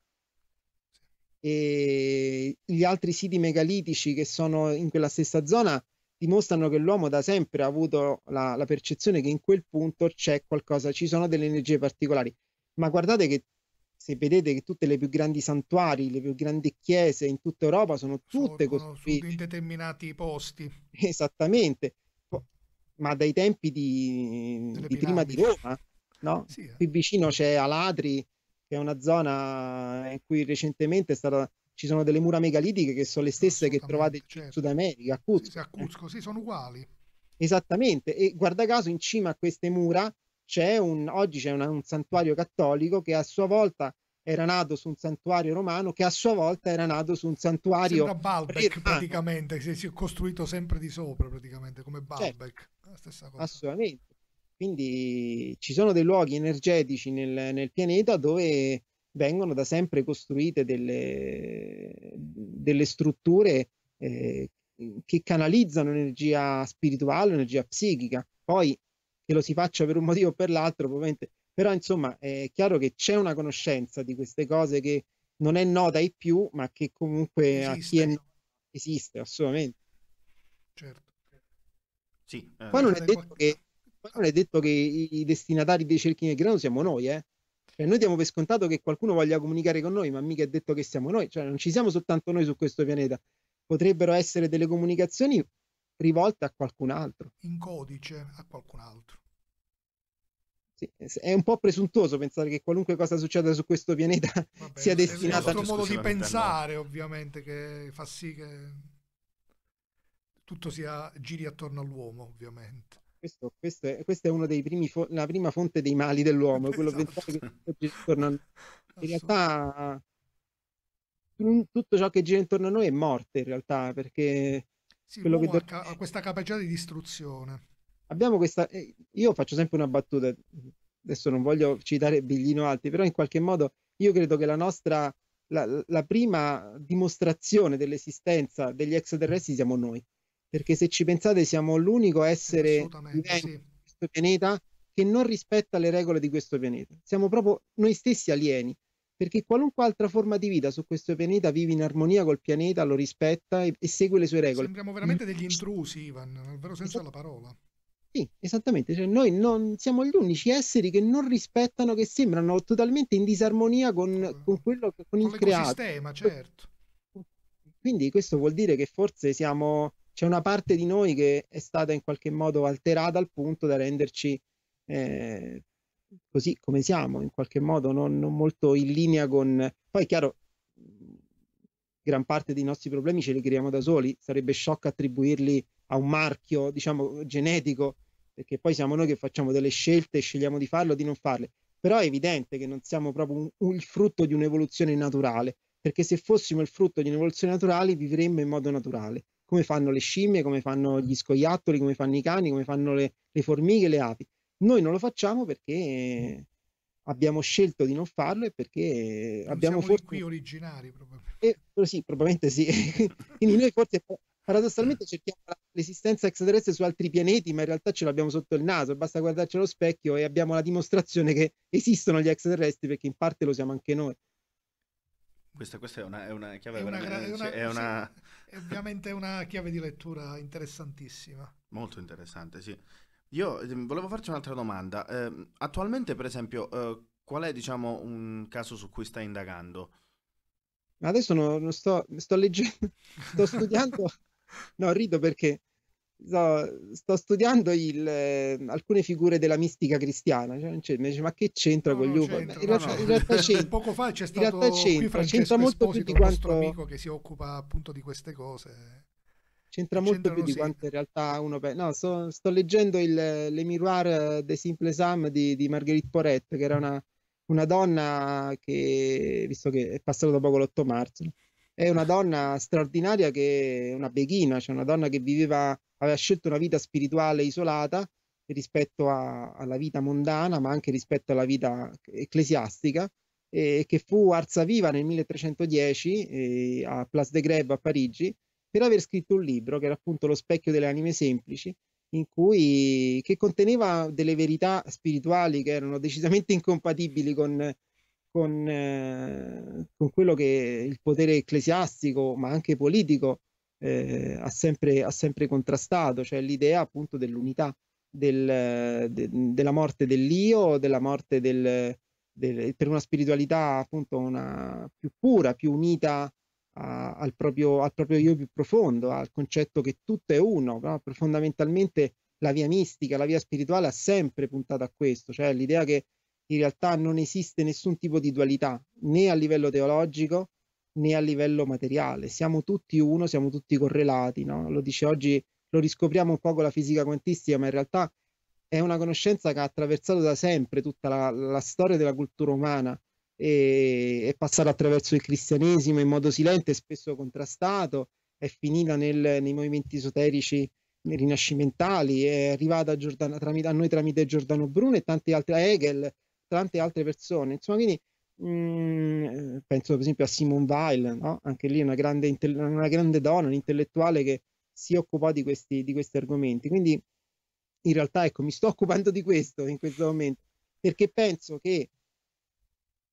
Speaker 3: E gli altri siti megalitici che sono in quella stessa zona dimostrano che l'uomo da sempre ha avuto la, la percezione che in quel punto c'è qualcosa, ci sono delle energie particolari. Ma guardate che se vedete che tutte le più grandi santuari, le più grandi chiese in tutta Europa sono tutte costruite in
Speaker 2: determinati posti.
Speaker 3: Esattamente. Ma dai tempi di, di prima di Roma, no? Sì. Eh. Qui vicino c'è Alatri, che è una zona in cui recentemente è stata... ci sono delle mura megalitiche che sono le stesse che trovate certo. in Sud America, a Cusco. Sì, a eh. Cusco, sì, sono uguali. Esattamente, e guarda caso in cima a queste mura c'è un, oggi c'è una, un santuario cattolico che a sua volta era nato su un santuario romano che a sua volta era nato su un santuario Sembra
Speaker 2: Balbec praticamente si è costruito sempre di sopra praticamente come certo. Balbec certo. la stessa cosa assolutamente
Speaker 3: quindi ci sono dei luoghi energetici nel, nel pianeta dove vengono da sempre costruite delle, delle strutture eh, che canalizzano energia spirituale, energia psichica. Poi che lo si faccia per un motivo o per l'altro, probabilmente. Però insomma è chiaro che c'è una conoscenza di queste cose che non è nota ai più, ma che comunque esiste. a chi è esiste assolutamente. Certo. Sì, eh, Poi non è detto che non hai detto che i destinatari dei cerchi nel grano siamo noi, eh? Cioè, noi diamo per scontato che qualcuno voglia comunicare con noi, ma mica è detto che siamo noi, cioè non ci siamo soltanto noi su questo pianeta, potrebbero essere delle comunicazioni rivolte a qualcun altro.
Speaker 2: In codice a qualcun altro.
Speaker 3: Sì, è un po' presuntuoso pensare che qualunque cosa succeda su questo pianeta Vabbè, sia destinata a... È il nostro modo di pensare,
Speaker 2: ovviamente, che fa sì che tutto sia giri attorno all'uomo, ovviamente.
Speaker 3: Questo, questo è, questa è una dei primi fo- la prima fonte dei mali dell'uomo, quello esatto. pensare che oggi noi. In realtà mm, tutto ciò che gira intorno a noi è morte in realtà, perché sì, quello che ha,
Speaker 2: ha questa capacità di distruzione.
Speaker 3: Abbiamo questa eh, io faccio sempre una battuta, adesso non voglio citare Biglino altri, però in qualche modo io credo che la nostra la, la prima dimostrazione dell'esistenza degli extraterrestri siamo noi perché se ci pensate siamo l'unico essere vivente sì. di questo pianeta che non rispetta le regole di questo pianeta. Siamo proprio noi stessi alieni, perché qualunque altra forma di vita su questo pianeta vive in armonia col pianeta, lo rispetta e, e segue le sue regole. Sembriamo
Speaker 2: veramente degli intrusi, Ivan, nel vero senso della parola.
Speaker 3: Sì, esattamente, cioè, noi non, siamo gli unici esseri che non rispettano, che sembrano totalmente in disarmonia con, con quello con, con il creato. Con l'ecosistema, certo. Quindi questo vuol dire che forse siamo c'è una parte di noi che è stata in qualche modo alterata al punto da renderci eh, così come siamo, in qualche modo non, non molto in linea con... Poi è chiaro, gran parte dei nostri problemi ce li creiamo da soli, sarebbe sciocco attribuirli a un marchio, diciamo, genetico, perché poi siamo noi che facciamo delle scelte, e scegliamo di farlo o di non farle, però è evidente che non siamo proprio un, un, il frutto di un'evoluzione naturale, perché se fossimo il frutto di un'evoluzione naturale vivremmo in modo naturale come fanno le scimmie, come fanno gli scoiattoli, come fanno i cani, come fanno le, le formiche, le api. Noi non lo facciamo perché abbiamo scelto di non farlo e perché non abbiamo forse... qui originari probabilmente. Eh, sì, probabilmente sì. *laughs* Quindi noi forse paradossalmente cerchiamo l'esistenza extraterrestre su altri pianeti, ma in realtà ce l'abbiamo sotto il naso, basta guardarci allo specchio e abbiamo la dimostrazione che esistono gli extraterrestri perché in parte lo siamo anche noi.
Speaker 1: Questa, questa è, una, è, una, chiave, è una, è una, è ovviamente
Speaker 2: una chiave di lettura interessantissima.
Speaker 1: Molto interessante, sì. Io ehm, volevo farci un'altra domanda. Eh, attualmente, per esempio, eh, qual è, diciamo, un caso su cui stai indagando?
Speaker 3: Adesso non, non sto, sto leggendo, *laughs* sto studiando. *laughs* no, rido perché So, sto studiando il, eh, alcune figure della mistica cristiana. Cioè, mi dice, ma che c'entra no, con gli UFO? In, realtà, no. in realtà *laughs* c'entra. Poco
Speaker 2: fa c'è stato in realtà c'entra, c'entra molto più di quanto. amico che si occupa appunto di queste cose.
Speaker 3: C'entra molto più di sempre. quanto in realtà uno pensa. No, so, sto leggendo il, Le Miroir de Simple Sam di, di Marguerite Poret, che era una, una donna che, visto che è passato da poco l'8 marzo, è una donna straordinaria che è una beghina, cioè una donna che viveva, aveva scelto una vita spirituale isolata rispetto a, alla vita mondana, ma anche rispetto alla vita ecclesiastica, e che fu arsa viva nel 1310 eh, a Place de Grève a Parigi per aver scritto un libro che era appunto Lo specchio delle anime semplici, in cui, che conteneva delle verità spirituali che erano decisamente incompatibili con con, eh, con quello che il potere ecclesiastico, ma anche politico, eh, ha, sempre, ha, sempre, contrastato, cioè l'idea appunto dell'unità, del, de, della morte dell'io, della morte del, del, per una spiritualità appunto una, più pura, più unita a, al, proprio, al, proprio, io più profondo, al concetto che tutto è uno, no? fondamentalmente la via mistica, la via spirituale ha sempre puntato a questo, cioè l'idea che in realtà non esiste nessun tipo di dualità né a livello teologico né a livello materiale. Siamo tutti uno, siamo tutti correlati, no? Lo dice oggi, lo riscopriamo un po' con la fisica quantistica, ma in realtà è una conoscenza che ha attraversato da sempre tutta la, la storia della cultura umana e è passata attraverso il cristianesimo in modo silente spesso contrastato, è finita nel, nei movimenti esoterici rinascimentali, è arrivata a, Giordano, tramite, a noi tramite Giordano Bruno e tanti altri, a Hegel, tante altre persone. Insomma, quindi mh, mm, penso per esempio a Simone Weil, no? anche lì una grande, una grande donna, un intellettuale che si occupa di questi, di questi argomenti. Quindi in realtà ecco, mi sto *laughs* occupando di questo in questo momento, perché penso che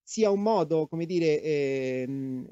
Speaker 3: sia un modo, come dire, eh,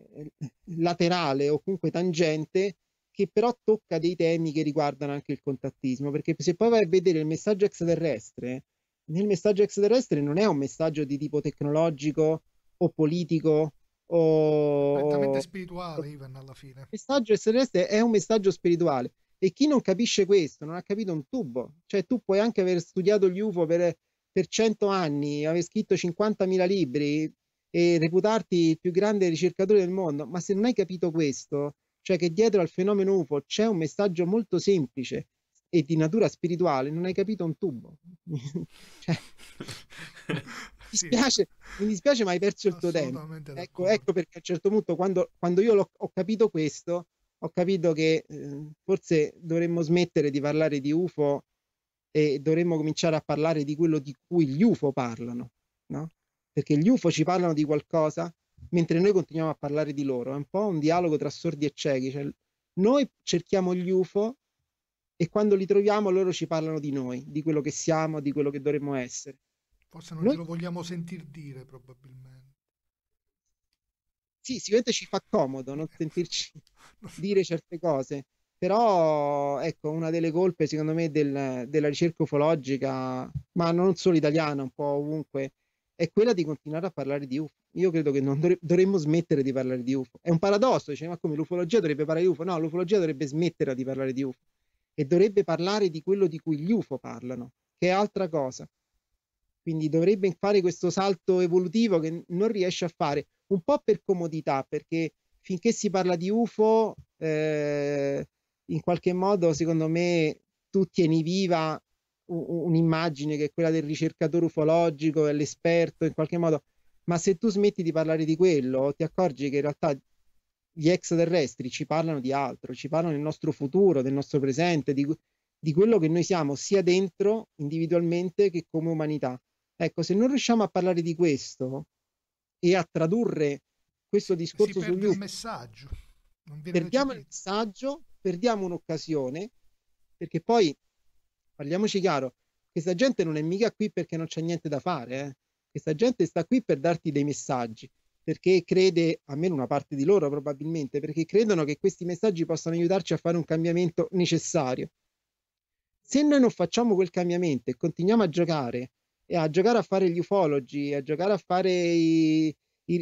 Speaker 3: laterale o comunque tangente, che però tocca dei temi che riguardano anche il contattismo, perché se poi vai a vedere il messaggio extraterrestre, nel messaggio extraterrestre non è un messaggio di tipo tecnologico o politico o... Prettamente
Speaker 2: spirituale, Ivan, alla fine. Il
Speaker 3: messaggio extraterrestre è un messaggio spirituale e chi non capisce questo non ha capito un tubo. Cioè tu puoi anche aver studiato gli UFO per, per 100 anni, aver scritto 50.000 libri e reputarti il più grande ricercatore del mondo, ma se non hai capito questo, cioè che dietro al fenomeno UFO c'è un messaggio molto semplice, e di natura spirituale, non hai capito un tubo. *laughs* cioè, mi, dispiace, mi dispiace, ma hai perso il tuo tempo. Ecco, ecco, perché a un certo punto, quando, quando io ho capito questo, ho capito che eh, forse dovremmo smettere di parlare di UFO e dovremmo cominciare a parlare di quello di cui gli UFO parlano, no? Perché gli UFO ci parlano di qualcosa, mentre noi continuiamo a parlare di loro. È un po' un dialogo tra sordi e ciechi. Cioè, noi cerchiamo gli UFO e quando li troviamo loro ci parlano di noi, di quello che siamo, di quello che dovremmo essere.
Speaker 2: Forse non noi... lo vogliamo sentir dire probabilmente.
Speaker 3: Sì, sicuramente ci fa comodo non *laughs* sentirci dire certe cose, però ecco una delle colpe secondo me del, della ricerca ufologica ma non solo italiana un po' ovunque è quella di continuare a parlare di UFO io credo che non dovremmo smettere di parlare di UFO è un paradosso dice ma come l'ufologia dovrebbe parlare di UFO no l'ufologia dovrebbe smettere di parlare di UFO e dovrebbe parlare di quello di cui gli UFO parlano, che è altra cosa. Quindi dovrebbe fare questo salto evolutivo che non riesce a fare, un po' per comodità, perché finché si parla di UFO, eh, in qualche modo, secondo me, tu tieni viva un'immagine che è quella del ricercatore ufologico, l'esperto, in qualche modo, ma se tu smetti di parlare di quello, ti accorgi che in realtà gli extraterrestri ci parlano di altro, ci parlano del nostro futuro, del nostro presente, di, di quello che noi siamo sia dentro individualmente che come umanità. Ecco, se non riusciamo a parlare di questo e a tradurre questo discorso si perde sul il messaggio. perdiamo recepito. il messaggio, perdiamo un'occasione, perché poi parliamoci chiaro, questa gente non è mica qui perché non c'è niente da fare, eh? questa gente sta qui per darti dei messaggi perché crede, almeno una parte di loro probabilmente, perché credono che questi messaggi possano aiutarci a fare un cambiamento necessario. Se noi non facciamo quel cambiamento e continuiamo a giocare, e a giocare a fare gli ufologi, a giocare a fare i, i,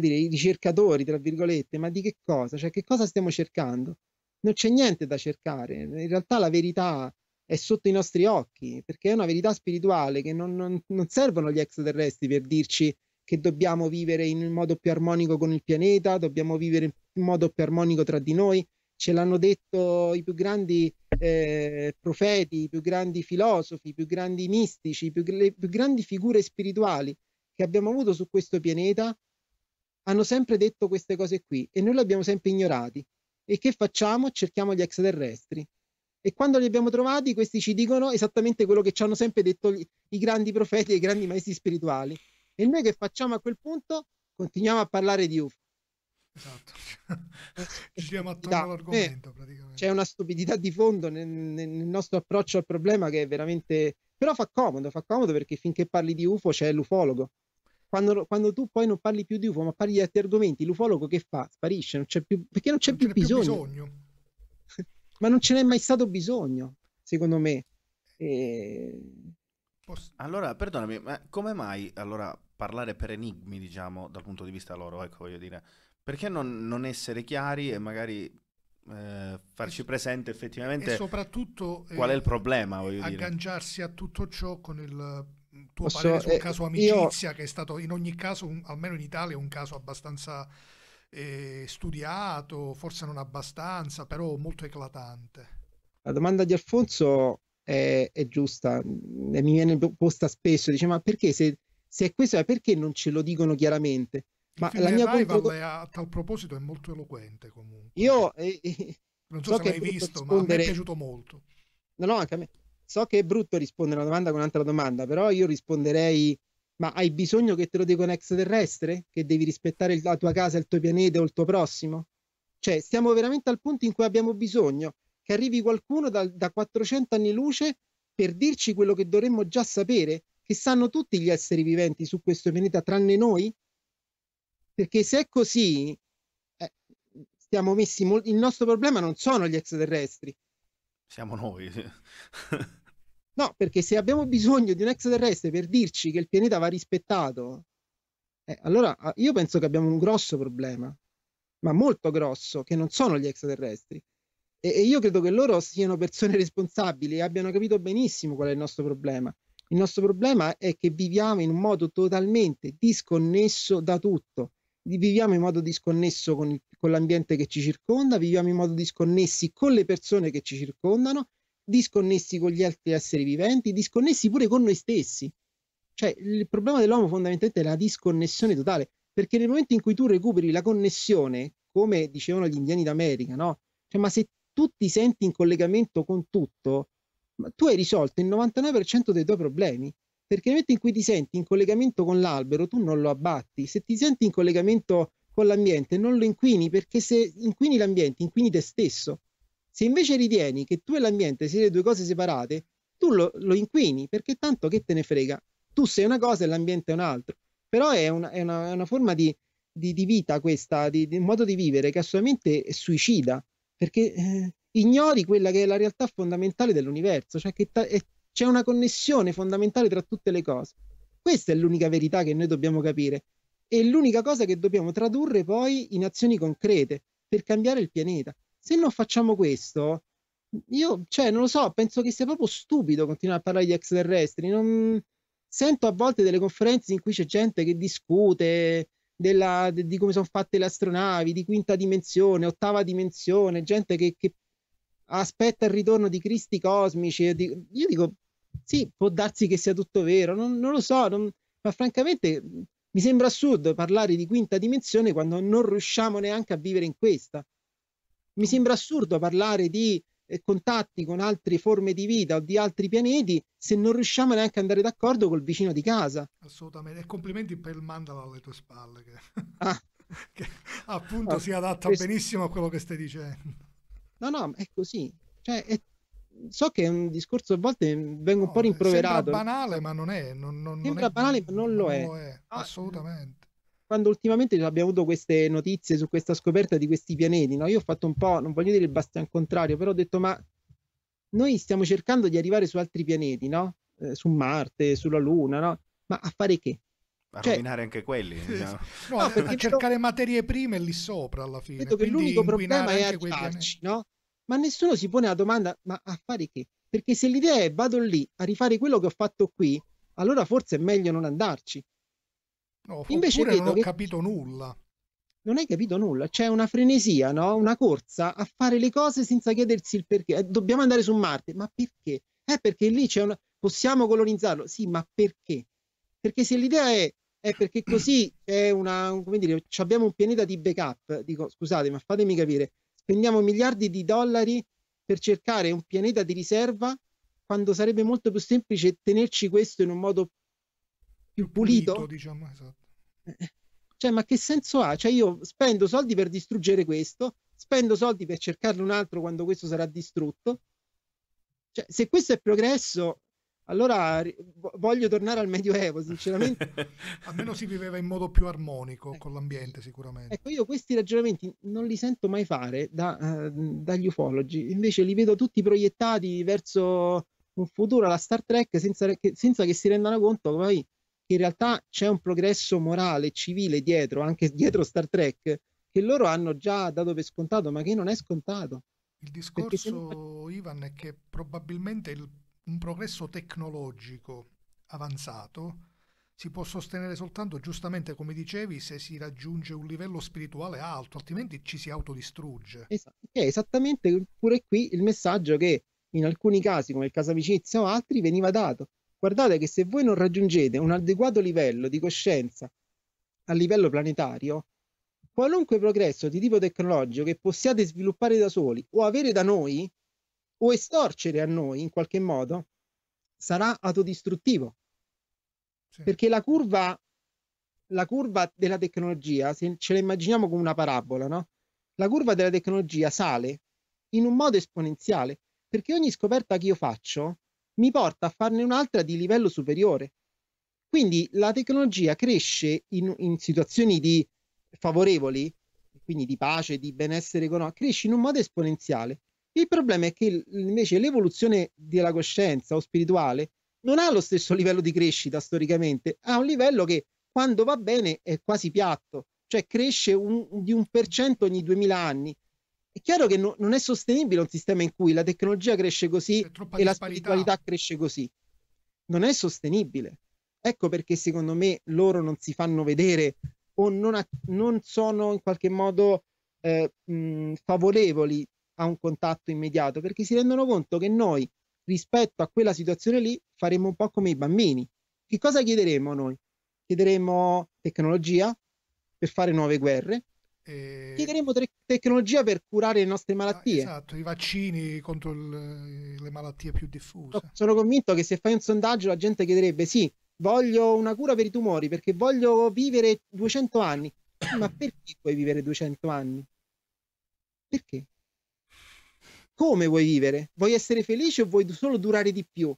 Speaker 3: dire, i ricercatori, tra virgolette, ma di che cosa? Cioè, che cosa stiamo cercando? Non c'è niente da cercare, in realtà la verità è sotto i nostri occhi, perché è una verità spirituale che non, non, non servono gli extraterrestri per dirci che dobbiamo vivere in modo più armonico con il pianeta, dobbiamo vivere in modo più armonico tra di noi. Ce l'hanno detto i più grandi eh, profeti, i più grandi filosofi, i più grandi mistici, più, le più grandi figure spirituali che abbiamo avuto su questo pianeta hanno sempre detto queste cose qui e noi le abbiamo sempre ignorati. E che facciamo? Cerchiamo gli extraterrestri. E quando li abbiamo trovati, questi ci dicono esattamente quello che ci hanno sempre detto gli, i grandi profeti e i grandi maestri spirituali. E noi che facciamo a quel punto? Continuiamo a parlare di UFO. Esatto. Giriamo *laughs* attorno all'argomento praticamente. C'è una stupidità di fondo nel, nel, nostro approccio al problema che è veramente... Però fa comodo, fa comodo perché finché parli di UFO c'è l'ufologo. Quando, quando tu poi non parli più di UFO ma parli di altri argomenti, l'ufologo che fa? Sparisce, non più... perché non c'è non più, bisogno. più bisogno. *laughs* ma non ce n'è mai stato bisogno, secondo me.
Speaker 1: E... Allora, perdonami, ma come mai allora parlare per enigmi, diciamo, dal punto di vista loro, ecco, voglio dire. Perché non, non essere chiari e magari eh, farci presente effettivamente e soprattutto qual è eh, il problema, voglio dire.
Speaker 2: Agganciarsi a tutto ciò con il tuo Posso, parere sul eh, caso amicizia, io... che è stato in ogni caso, un, almeno in Italia, un caso abbastanza eh, studiato, forse non abbastanza, però molto eclatante.
Speaker 3: La domanda di Alfonso è, è giusta, mi viene posta spesso, dice ma perché se se è questo, perché non ce lo dicono chiaramente? Ma la mia contro...
Speaker 2: a tal proposito è molto eloquente comunque.
Speaker 3: Io eh, eh non so, so se l'hai visto, rispondere... ma mi è piaciuto molto. No, no, anche a me. So che è brutto rispondere a una domanda con un'altra domanda, però io risponderei ma hai bisogno che te lo dica un extraterrestre? Che devi rispettare la tua casa, il tuo pianeta o il tuo prossimo? Cioè, siamo veramente al punto in cui abbiamo bisogno che arrivi qualcuno da, da 400 anni luce per dirci quello che dovremmo già sapere che sanno tutti gli esseri viventi su questo pianeta tranne noi? Perché se è così, eh, stiamo messi il nostro problema non sono gli extraterrestri. Siamo noi. no, perché se abbiamo bisogno di un extraterrestre per dirci che il pianeta va rispettato, eh, allora ah, io penso che abbiamo un grosso problema, ma molto grosso, che non sono gli extraterrestri. e io credo che loro siano persone *laughs* responsabili e abbiano capito benissimo qual è il nostro problema. Il nostro problema è che viviamo in un modo totalmente disconnesso da tutto. Viviamo in modo disconnesso con, il, con l'ambiente che ci circonda, viviamo in modo disconnessi con le persone che ci circondano, disconnessi con gli altri esseri viventi, disconnessi pure con noi stessi. Cioè il problema dell'uomo fondamentalmente è la disconnessione totale, perché nel momento in cui tu recuperi la connessione, come dicevano gli indiani d'America, no? Cioè, ma se tu ti senti in collegamento con tutto, tu hai risolto il 99% dei tuoi problemi. Perché nel momento in cui ti senti in collegamento con l'albero, tu non lo abbatti. Se ti senti in collegamento con l'ambiente, non lo inquini, perché se inquini l'ambiente, inquini te stesso. Se invece ritieni che tu e l'ambiente siete due cose separate, tu lo, lo, inquini, perché tanto che te ne frega. Tu sei una cosa e l'ambiente è un'altra. Però è una, è una, è una forma di, di, di, vita questa, di, di, modo di vivere che assolutamente suicida, perché eh, ignori quella che è la realtà fondamentale dell'universo, cioè che ta- è, c'è una connessione fondamentale tra tutte le cose. Questa è l'unica verità che noi dobbiamo capire e l'unica cosa che dobbiamo tradurre poi in azioni concrete per cambiare il pianeta. Se non facciamo questo, io, cioè, non lo so, penso che sia proprio stupido continuare a parlare di extraterrestri. Non... Sento a volte delle conferenze in cui c'è gente che discute della, de, di come sono fatte le astronavi, di quinta dimensione, ottava dimensione, gente che, che aspetta il ritorno di Cristi cosmici. Di, io dico, sì, può darsi che sia tutto vero, non, non lo so, non, ma francamente mi sembra assurdo parlare di quinta dimensione quando non riusciamo neanche a vivere in questa. Mi sembra assurdo parlare di eh, contatti con altre forme di vita o di altri pianeti se non riusciamo neanche ad andare d'accordo col vicino di casa.
Speaker 2: Assolutamente, e complimenti per il mandalo alle tue spalle che,
Speaker 3: ah. *laughs*
Speaker 2: che appunto ah, si adatta questo... benissimo
Speaker 3: a quello che stai dicendo. No, no, è così. Cioè, è... So che è un discorso a volte vengo no, un po' eh, rimproverato. Sembra banale,
Speaker 2: ma non è. Non, non, sembra non è, banale, ma
Speaker 3: non lo è. Lo
Speaker 2: è ah, assolutamente.
Speaker 3: Quando ultimamente abbiamo avuto queste notizie su questa scoperta di questi pianeti, no? io ho fatto un po', non voglio dire il bastian contrario, però ho detto, ma noi stiamo cercando di arrivare su altri pianeti, no? Eh, su Marte, sulla Luna, no? Ma a fare che? a cioè,
Speaker 1: rovinare anche quelli diciamo.
Speaker 3: no? No, no, a cercare materie prime lì sopra
Speaker 2: alla fine credo che l'unico problema è arrivarci
Speaker 3: no? ma nessuno si pone la domanda ma a fare che? perché se l'idea è vado lì a rifare quello che ho fatto qui allora forse è meglio non andarci
Speaker 2: no, invece non ho che...
Speaker 3: capito nulla non hai capito nulla, c'è una frenesia, no? una corsa a fare le cose senza chiedersi il perché. Eh, dobbiamo andare su Marte, ma perché? Eh, perché lì c'è una... possiamo colonizzarlo, sì, ma perché? Perché se l'idea è è perché così è una, come dire, abbiamo un pianeta di backup. Dico, scusate, ma fatemi capire, spendiamo miliardi di dollari per cercare un pianeta di riserva quando sarebbe molto più semplice tenerci questo in un modo più pulito. pulito
Speaker 2: diciamo, esatto.
Speaker 3: Eh, cioè, ma che senso ha? Cioè, io spendo soldi per distruggere questo, spendo soldi per cercarne un altro quando questo sarà distrutto. Cioè, se questo è progresso, allora voglio tornare al Medioevo, sinceramente.
Speaker 2: *laughs* Almeno si viveva in modo più armonico eh. con l'ambiente, sicuramente.
Speaker 3: Ecco, io questi ragionamenti non li sento mai fare da, uh, dagli ufologi, invece li vedo tutti proiettati verso un futuro alla Star Trek senza che, senza che si rendano conto poi che in realtà c'è un progresso morale, civile dietro, anche dietro Star Trek, che loro hanno già dato per scontato, ma che non è scontato. Il discorso,
Speaker 2: Ivan, è che probabilmente il un progresso tecnologico avanzato si può sostenere soltanto, giustamente come dicevi, se si raggiunge un livello spirituale alto, altrimenti ci si autodistrugge.
Speaker 3: Es- è eh, esattamente pure qui il messaggio che in alcuni casi, come il caso amicizia o altri, veniva dato. Guardate che se voi non raggiungete un adeguato livello di coscienza a livello planetario, qualunque progresso di tipo tecnologico che possiate sviluppare da soli o avere da noi o estorcere a noi in qualche modo, sarà autodistruttivo. Sì. Perché la curva, la curva della tecnologia, se ce la immaginiamo come una parabola, no? la curva della tecnologia sale in un modo esponenziale, perché ogni scoperta che io faccio mi porta a farne un'altra di livello superiore. Quindi la tecnologia cresce in, in situazioni di favorevoli, quindi di pace, di benessere economico, cresce in un modo esponenziale. Il problema è che invece l'evoluzione della coscienza o spirituale non ha lo stesso livello di crescita storicamente, ha un livello che quando va bene è quasi piatto, cioè cresce un, di un per cento ogni 2000 anni. È chiaro che no, non è sostenibile un sistema in cui la tecnologia cresce così e disparità. la spiritualità cresce così. Non è sostenibile. Ecco perché secondo me loro non si fanno vedere o non, non sono in qualche modo eh, mh, favorevoli a un contatto immediato, perché si rendono conto che noi rispetto a quella situazione lì faremo un po' come i bambini. Che cosa chiederemo noi? Chiederemo tecnologia per fare nuove guerre, e... Chiederemo te- tecnologia per curare le nostre ah, malattie. Ah, esatto, i vaccini contro il, le malattie più diffuse. Sono convinto che se fai un sondaggio la gente chiederebbe sì, voglio una cura per i tumori perché voglio vivere 200 anni. Ma perché vuoi vivere 200 anni? Perché? come vuoi vivere? Vuoi essere felice o vuoi solo durare di più?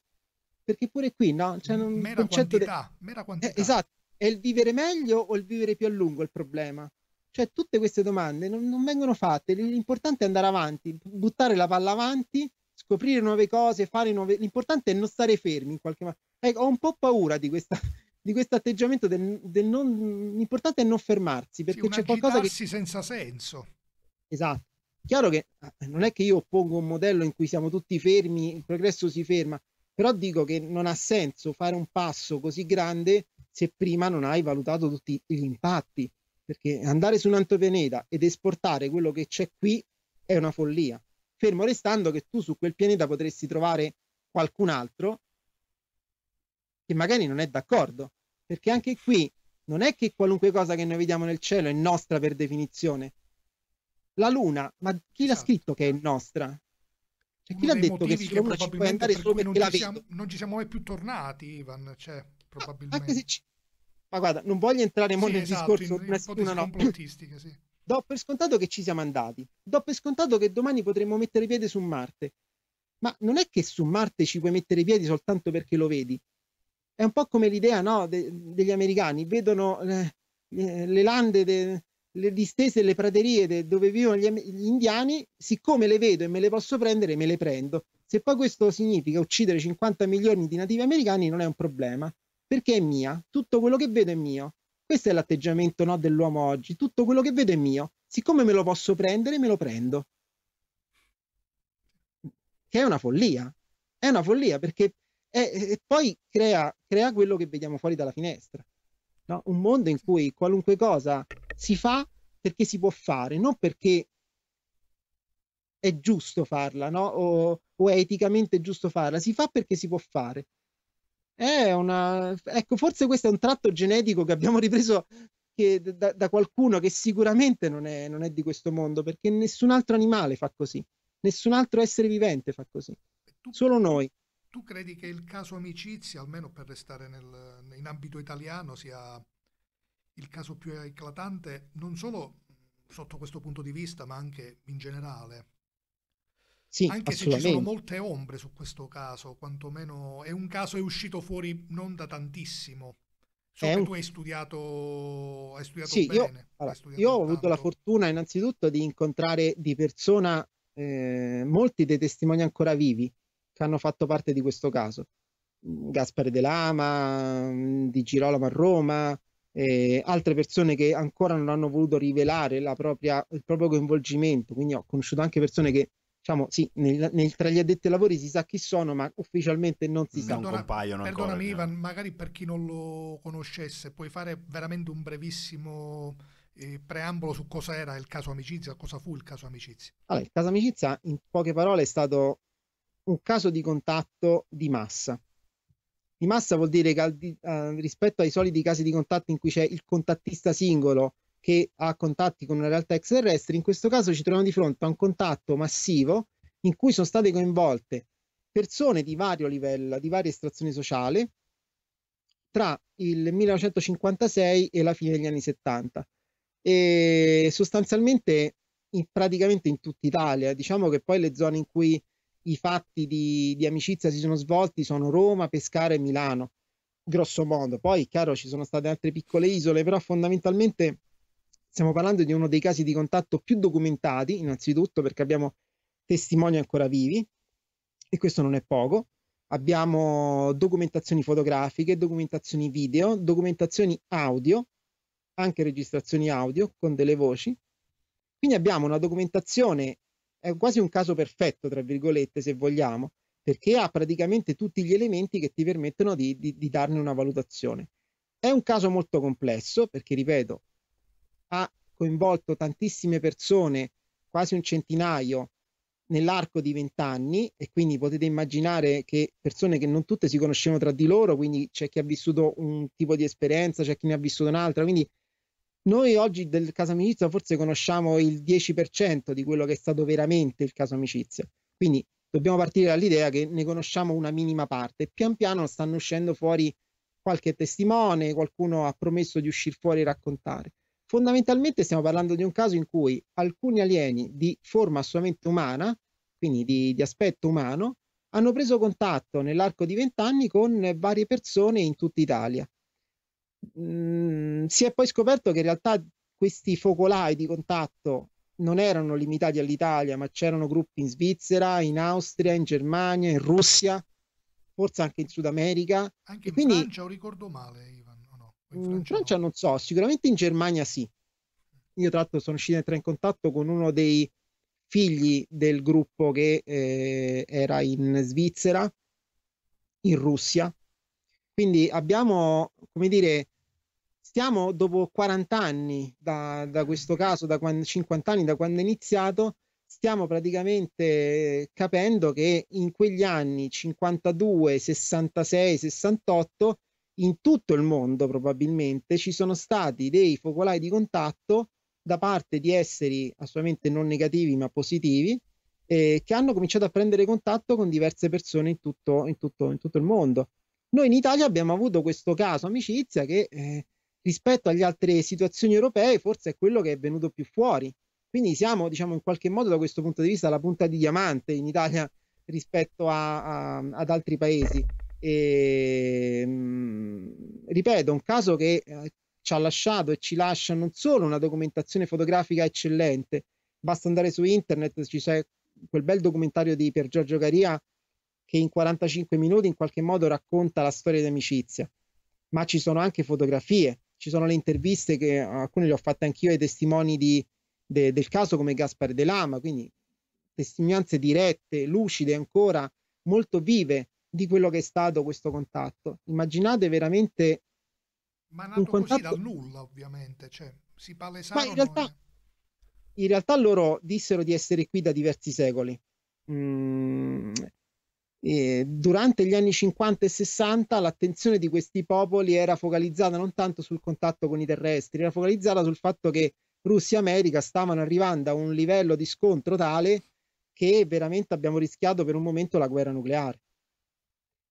Speaker 3: Perché pure qui, no? C'è cioè, un mera concetto quantità, de... mera quantità. Eh, esatto, è il vivere meglio o il vivere più a lungo il problema? Cioè tutte queste domande non, non vengono fatte, l'importante è andare avanti, buttare la palla avanti, scoprire nuove cose, fare nuove... L'importante è non stare fermi in qualche modo. Ecco, eh, ho un po' paura di questa, *laughs* di questo atteggiamento del, del non l'importante è non fermarsi perché sì, c'è qualcosa che senza senso esatto Chiaro che ah, non è che io oppongo un modello in cui siamo tutti fermi, il progresso si ferma, però dico che non ha senso fare un passo così grande se prima non hai valutato tutti gli impatti, perché andare su un altro pianeta ed esportare quello che c'è qui è una follia. Fermo restando che tu su quel pianeta potresti trovare qualcun altro che magari non è d'accordo, perché anche qui non è che qualunque cosa che noi vediamo nel cielo è nostra per definizione, la Luna, ma chi esatto. l'ha scritto che è esatto. nostra? Cioè, chi l'ha detto che sulla Luna ci può andare solo perché la vedi?
Speaker 2: Non ci siamo mai più tornati, Ivan, cioè, probabilmente.
Speaker 3: Ah, ci... Ma guarda, non voglio entrare sì, molto nel esatto, discorso, in, in, una, no.
Speaker 2: sì. *laughs*
Speaker 3: Do per scontato che ci siamo andati, do per scontato che domani potremmo mettere piede su Marte. Ma non è che su Marte ci puoi mettere piedi soltanto perché lo vedi. È un po' come l'idea no, de- degli americani, vedono eh, le lande de- le distese e le praterie dove vivono gli, gli, indiani, siccome le vedo e me le posso prendere, me le prendo. Se poi questo significa uccidere 50 milioni di nativi americani, non è un problema, perché è mia, tutto quello che vedo è mio. Questo è l'atteggiamento no, dell'uomo oggi, tutto quello che vedo è mio, siccome me lo posso prendere, me lo prendo. Che è una follia, è una follia perché è, poi crea, crea quello che vediamo fuori dalla finestra. No? Un mondo in cui qualunque cosa si fa perché si può fare, non perché è giusto farla, no? O, o è eticamente giusto farla, si fa perché si può fare. È una... Ecco, forse questo è un tratto genetico che abbiamo ripreso che, da, da, qualcuno che sicuramente non è, non è di questo mondo, perché nessun altro animale fa così, nessun altro essere vivente fa così, tu, solo noi.
Speaker 2: Tu credi che il caso amicizia, almeno per restare nel, in ambito italiano, sia il caso più eclatante non solo sotto questo punto di vista, ma anche in generale.
Speaker 3: Sì, anche se ci sono molte
Speaker 2: ombre su questo caso, quantomeno è un caso è uscito fuori non da tantissimo. So è che un... tu hai studiato, hai studiato sì, bene. Io,
Speaker 3: allora, studiato io ho tanto. avuto la fortuna innanzitutto di incontrare di persona eh, molti dei testimoni ancora vivi che hanno fatto parte di questo caso. Gaspare De Lama, mm, di Girolamo a Roma, eh, altre persone che ancora non hanno voluto rivelare propria, il proprio coinvolgimento. Quindi ho conosciuto anche persone che, diciamo, sì, nel, nel, tra gli addetti ai lavori si sa chi sono, ma ufficialmente non si Perdona, sa. Non compaiono
Speaker 2: perdonami ancora, diciamo. Ivan, no? magari per chi non lo conoscesse, puoi fare veramente un brevissimo eh, preambolo su cosa era il caso Amicizia, cosa fu il caso Amicizia.
Speaker 3: Allora, il caso Amicizia, in poche parole, è stato un caso di contatto di massa di massa vuol dire che al, eh, rispetto ai soliti casi di contatto in cui c'è il contattista singolo che ha contatti con una realtà extraterrestre, in questo caso ci troviamo di fronte a un contatto massivo in cui sono state coinvolte persone di vario livello, di varia estrazione sociale, tra il 1956 e la fine degli anni 70 e sostanzialmente in, praticamente in tutta Italia. Diciamo che poi le zone in cui i fatti di, di amicizia si sono svolti sono Roma, Pescara e Milano, grosso modo. Poi, chiaro, ci sono state altre piccole isole, però fondamentalmente stiamo parlando di uno dei casi di contatto più documentati, innanzitutto perché abbiamo testimoni ancora vivi, e questo non è poco. Abbiamo documentazioni fotografiche, documentazioni video, documentazioni audio, anche registrazioni audio con delle voci. Quindi abbiamo una documentazione è quasi un caso perfetto, tra virgolette, se vogliamo, perché ha praticamente tutti gli elementi che ti permettono di, di, di darne una valutazione. È un caso molto complesso perché, ripeto, ha coinvolto tantissime persone, quasi un centinaio, nell'arco di vent'anni e quindi potete immaginare che persone che non tutte si conoscevano tra di loro, quindi c'è chi ha vissuto un tipo di esperienza, c'è chi ne ha vissuto un'altra, quindi noi oggi del caso amicizia forse conosciamo il 10% di quello che è stato veramente il caso amicizia. Quindi dobbiamo partire dall'idea che ne conosciamo una minima parte. Pian piano stanno uscendo fuori qualche testimone, qualcuno ha promesso di uscire fuori e raccontare. Fondamentalmente stiamo parlando di un caso in cui alcuni alieni di forma assolutamente umana, quindi di, di aspetto umano, hanno preso contatto nell'arco di vent'anni con varie persone in tutta Italia mh, mm, si è poi scoperto che in realtà questi focolai di contatto non erano limitati all'Italia, ma c'erano gruppi in Svizzera, in Austria, in Germania, in Russia, forse anche in Sud America. Anche in Quindi, Francia,
Speaker 2: o ricordo male, Ivan?
Speaker 3: No, no. In, mm, Francia, in Francia no. non so, sicuramente in Germania sì. Io tra l'altro sono riuscito a entrare in contatto con uno dei figli del gruppo che eh, era in Svizzera, in Russia, quindi abbiamo, come dire, stiamo dopo 40 anni da, da questo caso, da quando, 50 anni da quando è iniziato, stiamo praticamente capendo che in quegli anni 52, 66, 68, in tutto il mondo probabilmente ci sono stati dei focolai di contatto da parte di esseri assolutamente non negativi ma positivi eh, che hanno cominciato a prendere contatto con diverse persone in tutto, in tutto, in tutto il mondo. Noi in Italia abbiamo avuto questo caso amicizia che eh, rispetto agli altre situazioni europee forse è quello che è venuto più fuori. Quindi siamo, diciamo, in qualche modo da questo punto di vista la punta di diamante in Italia *laughs* rispetto a, a, ad altri paesi. E, mh, mm, ripeto, un caso che eh, ci ha lasciato e ci lascia non solo una documentazione fotografica eccellente, basta andare su internet, ci c'è quel bel documentario di Pier Giorgio Caria che in 45 minuti in qualche modo racconta la storia di amicizia, ma ci sono anche fotografie, ci sono le interviste che eh, alcune le ho fatte anch'io ai testimoni di, de, del caso come Gaspare De Lama, quindi testimonianze dirette, lucide ancora, molto vive di quello che è stato questo contatto. Immaginate veramente...
Speaker 2: Ma nato un contatto... così dal nulla ovviamente, cioè si palesano... Ma in realtà,
Speaker 3: in realtà loro dissero di essere qui da diversi secoli. Mm, e durante gli anni 50 e 60 l'attenzione di questi popoli era focalizzata non tanto sul contatto con i terrestri, era focalizzata sul fatto che Russia e America stavano arrivando a un livello di scontro tale che veramente abbiamo rischiato per un momento la guerra nucleare.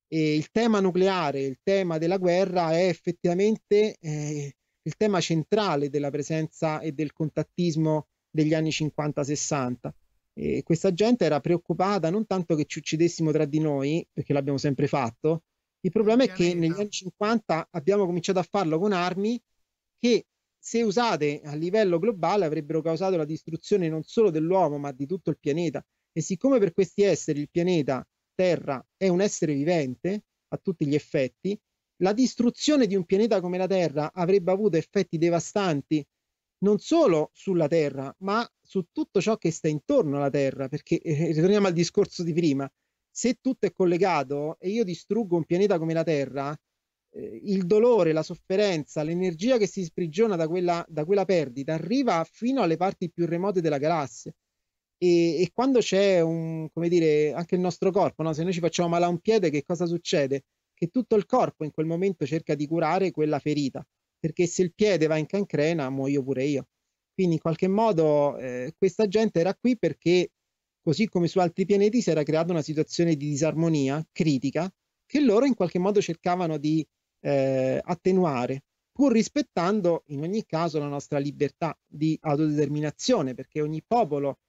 Speaker 3: E il tema nucleare, il tema della guerra è effettivamente eh, il tema centrale della presenza e del contattismo degli anni 50-60. E questa gente era preoccupata non tanto che ci uccidessimo tra di noi, perché l'abbiamo sempre fatto, il problema è che negli anni 50 abbiamo cominciato a farlo con armi che se usate a livello globale avrebbero causato la distruzione non solo dell'uomo ma di tutto il pianeta. E siccome per questi esseri il pianeta Terra è un essere vivente a tutti gli effetti, la distruzione di un pianeta come la Terra avrebbe avuto effetti devastanti non solo sulla Terra, ma su tutto ciò che sta intorno alla Terra, perché eh, eh, ritorniamo al discorso di prima, se tutto è collegato e io distruggo un pianeta come la Terra, eh, il dolore, la sofferenza, l'energia che si sprigiona da quella, da quella perdita arriva fino alle parti più remote della galassia. E, e, quando c'è un, come dire, anche il nostro corpo, no? se noi ci facciamo male a un piede, che cosa succede? Che tutto il corpo in quel momento cerca di curare quella ferita perché se il piede va in cancrena muoio pure io. Quindi in qualche modo eh, questa gente era qui perché, così come su altri pianeti, si era creata una situazione di disarmonia critica che loro in qualche modo cercavano di eh, attenuare, pur rispettando in ogni caso la nostra libertà di autodeterminazione, perché ogni popolo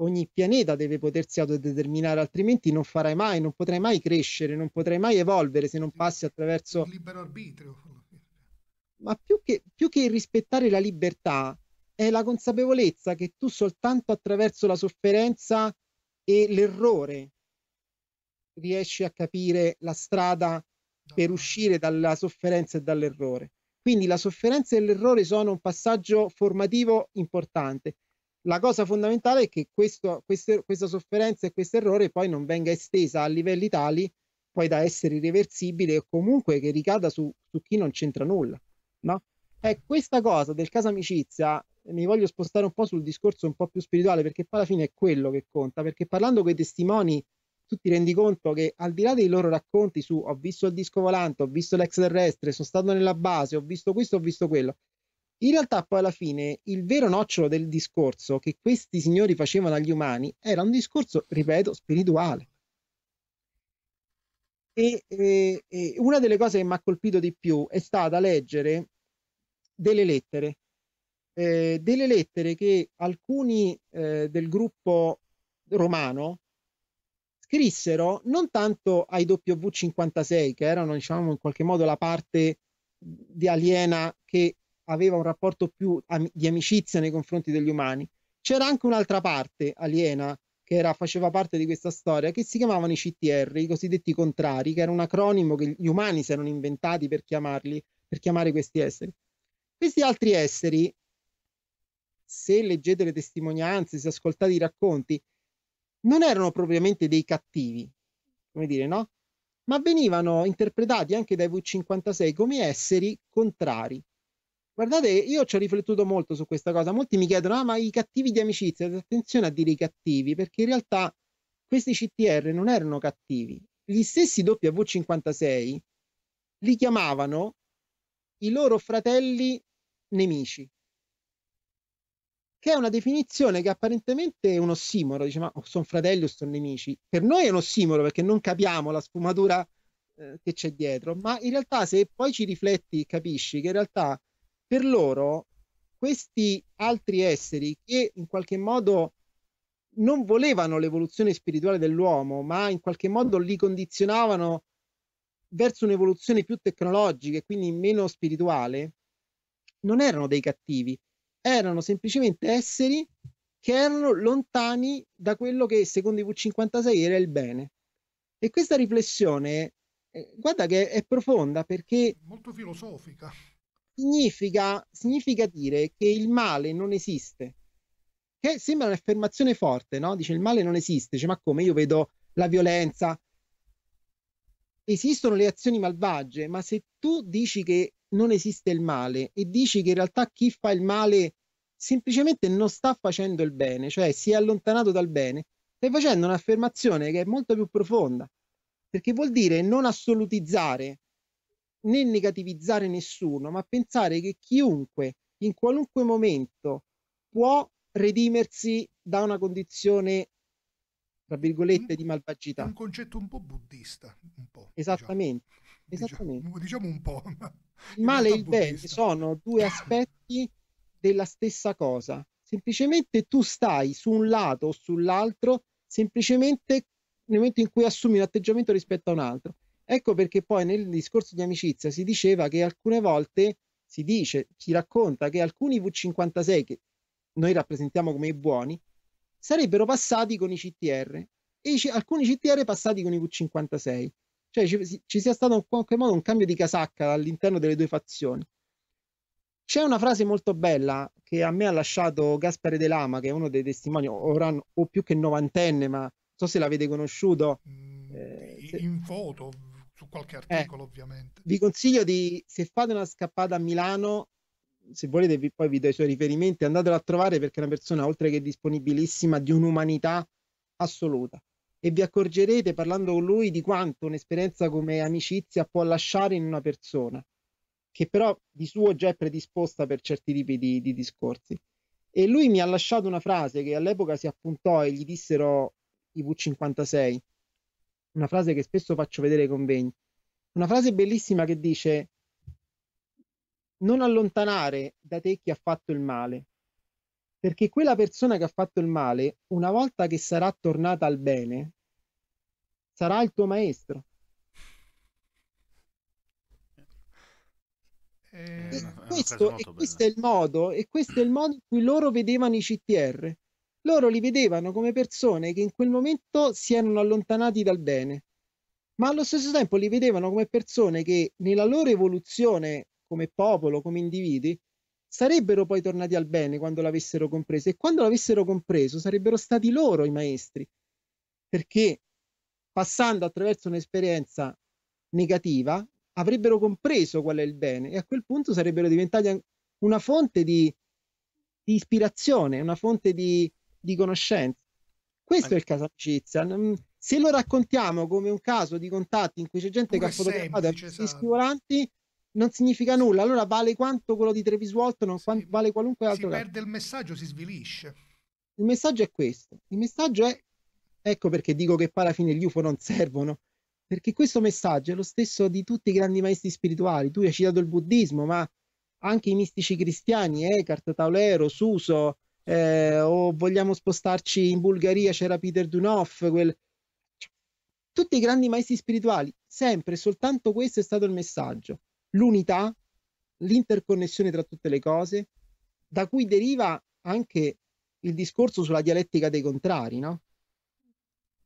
Speaker 3: ogni pianeta deve potersi autodeterminare, altrimenti non farai mai, non potrai mai crescere, non potrai mai evolvere se non passi attraverso... Il libero arbitrio ma più che, più che rispettare la libertà è la consapevolezza che tu soltanto attraverso la sofferenza e l'errore riesci a capire la strada per uscire dalla sofferenza e dall'errore. Quindi la sofferenza e l'errore sono un passaggio formativo importante. La cosa fondamentale è che questo, queste, questa sofferenza e questo errore poi non venga estesa a livelli tali poi da essere irreversibile o comunque che ricada su, su chi non c'entra nulla no? È eh, questa cosa del caso amicizia, mi voglio spostare un po' sul discorso un po' più spirituale, perché poi alla fine è quello che conta, perché parlando con i testimoni tu ti rendi conto che al di là dei loro racconti su ho visto il disco volante, ho visto l'extraterrestre, sono stato nella base, ho visto questo, ho visto quello, in realtà poi alla fine il vero nocciolo del discorso che questi signori facevano agli umani era un discorso, ripeto, spirituale. E, e, una delle cose che mi ha colpito di più è stata leggere delle lettere, eh, delle lettere che alcuni eh, del gruppo romano scrissero non tanto ai W56, che erano diciamo in qualche modo la parte di aliena che aveva un rapporto più am- di amicizia nei confronti degli umani, c'era anche un'altra parte aliena che era, faceva parte di questa storia, che si chiamavano i CTR, i cosiddetti contrari, che era un acronimo che gli umani si erano inventati per chiamarli, per chiamare questi esseri. Questi altri esseri, se leggete le testimonianze, se ascoltate i racconti, non erano propriamente dei cattivi, come dire, no? Ma venivano interpretati anche dai V56 come esseri contrari, Guardate, io ci ho riflettuto molto su questa cosa. Molti mi chiedono, ah, ma i cattivi di amicizia, attenzione a dire i cattivi, perché in realtà questi CTR non erano cattivi. Gli stessi W56 li chiamavano i loro fratelli nemici, che è una definizione che apparentemente è un ossimoro, dice ma sono fratelli o sono nemici. Per noi è un ossimoro perché non capiamo la sfumatura eh, che c'è dietro, ma in realtà se poi ci rifletti capisci che in realtà per loro questi altri esseri che in qualche modo non volevano l'evoluzione spirituale dell'uomo, ma in qualche modo li condizionavano verso un'evoluzione più tecnologica e quindi meno spirituale, non erano dei cattivi, erano semplicemente esseri che erano lontani da quello che secondo i V56 era il bene. E questa riflessione, eh, guarda che è profonda perché...
Speaker 2: Molto filosofica
Speaker 3: significa, significa dire che il male non esiste. Che sembra un'affermazione forte, no? Dice il male non esiste, dice ma come io vedo la violenza. Esistono le azioni malvagie, ma se tu dici che non esiste il male e dici che in realtà chi fa il male semplicemente non sta facendo il bene, cioè si è allontanato dal bene, stai facendo un'affermazione che è molto più profonda, perché vuol dire non assolutizzare né negativizzare nessuno, ma pensare che chiunque in qualunque momento può redimersi da una condizione tra virgolette di malvagità. Un concetto un
Speaker 2: po' buddista, un po'. Diciamo.
Speaker 3: Esattamente. Diciamo, esattamente. *laughs* diciamo un po'. il male e il bene sono due aspetti della stessa cosa. Semplicemente tu stai su un lato o sull'altro, semplicemente nel momento in cui assumi un atteggiamento rispetto a un altro. Ecco perché poi nel discorso di amicizia si diceva che alcune volte si dice, si racconta che alcuni V56 che noi rappresentiamo come i buoni sarebbero passati con i CTR e i, alcuni CTR passati con i V56. Cioè ci, ci sia stato in qualche modo un cambio di casacca all'interno delle due fazioni. C'è una frase molto bella che a me ha lasciato Gaspare De Lama, che è uno dei testimoni, ora o più che novantenne, ma non so se l'avete conosciuto. Mm, eh, se... in
Speaker 2: foto, su qualche eh, articolo eh, ovviamente.
Speaker 3: Vi consiglio di, se fate una scappata a Milano, se volete vi, poi vi do i suoi riferimenti, andatelo a trovare perché è una persona oltre che disponibilissima di un'umanità assoluta e vi accorgerete parlando con lui di quanto un'esperienza come amicizia può lasciare in una persona che però di suo già è predisposta per certi tipi di, di discorsi. E lui mi ha lasciato una frase che all'epoca si appuntò e gli dissero i V56 una frase che spesso faccio vedere ai convegni, una frase bellissima che dice non allontanare da te chi ha fatto il male, perché quella persona che ha fatto il male, una volta che sarà tornata al bene, sarà il tuo maestro. Eh, questo, questo, è il modo, e questo è il modo in cui loro vedevano i CTR loro li vedevano come persone che in quel momento si erano allontanati dal bene, ma allo stesso tempo li vedevano come persone che nella loro evoluzione come popolo, come individui, sarebbero poi tornati al bene quando l'avessero compreso e quando l'avessero compreso sarebbero stati loro i maestri, perché passando attraverso un'esperienza negativa avrebbero compreso qual è il bene e a quel punto sarebbero diventati una fonte di, di ispirazione, una fonte di, di conoscenza. Questo è il caso amicizia. Se lo raccontiamo come un caso di contatti in cui c'è gente come che ha fotografato esatto. scivolanti, non significa nulla. Allora vale quanto quello di Trevisvolto, non si, vale qualunque altro. Si caso.
Speaker 2: perde il messaggio, si
Speaker 3: svilisce. Il messaggio è questo. Il messaggio è ecco perché dico che poi alla fine gli UFO non servono. Perché questo messaggio è lo stesso di tutti i grandi maestri spirituali. Tu hai citato il buddismo, ma anche i mistici cristiani, Eckhart, Taulero, Suso, eh, o vogliamo spostarci in Bulgaria, c'era Peter Dunov, quel... Cioè, tutti i grandi maestri spirituali, sempre, soltanto questo è stato il messaggio, l'unità, l'interconnessione tra tutte le cose, da cui deriva anche il discorso sulla dialettica dei contrari, no?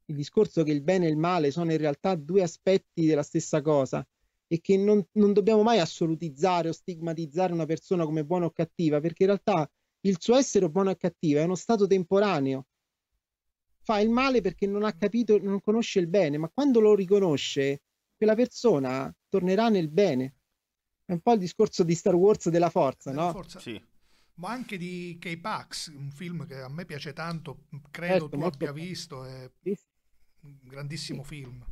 Speaker 3: Il discorso che il bene e il male sono in realtà due aspetti della stessa cosa e che non, non dobbiamo mai assolutizzare o stigmatizzare una persona come buona o cattiva, perché in realtà il suo essere buono e cattivo è uno stato temporaneo. Fa il male perché non ha capito, non conosce il bene, ma quando lo riconosce, quella persona tornerà nel bene. È un po' il discorso di Star Wars della forza, della eh, no? Forza.
Speaker 2: Sì ma anche di K-Pax, un film che a me piace tanto, credo certo, tu abbia visto, è un grandissimo
Speaker 3: sì. film.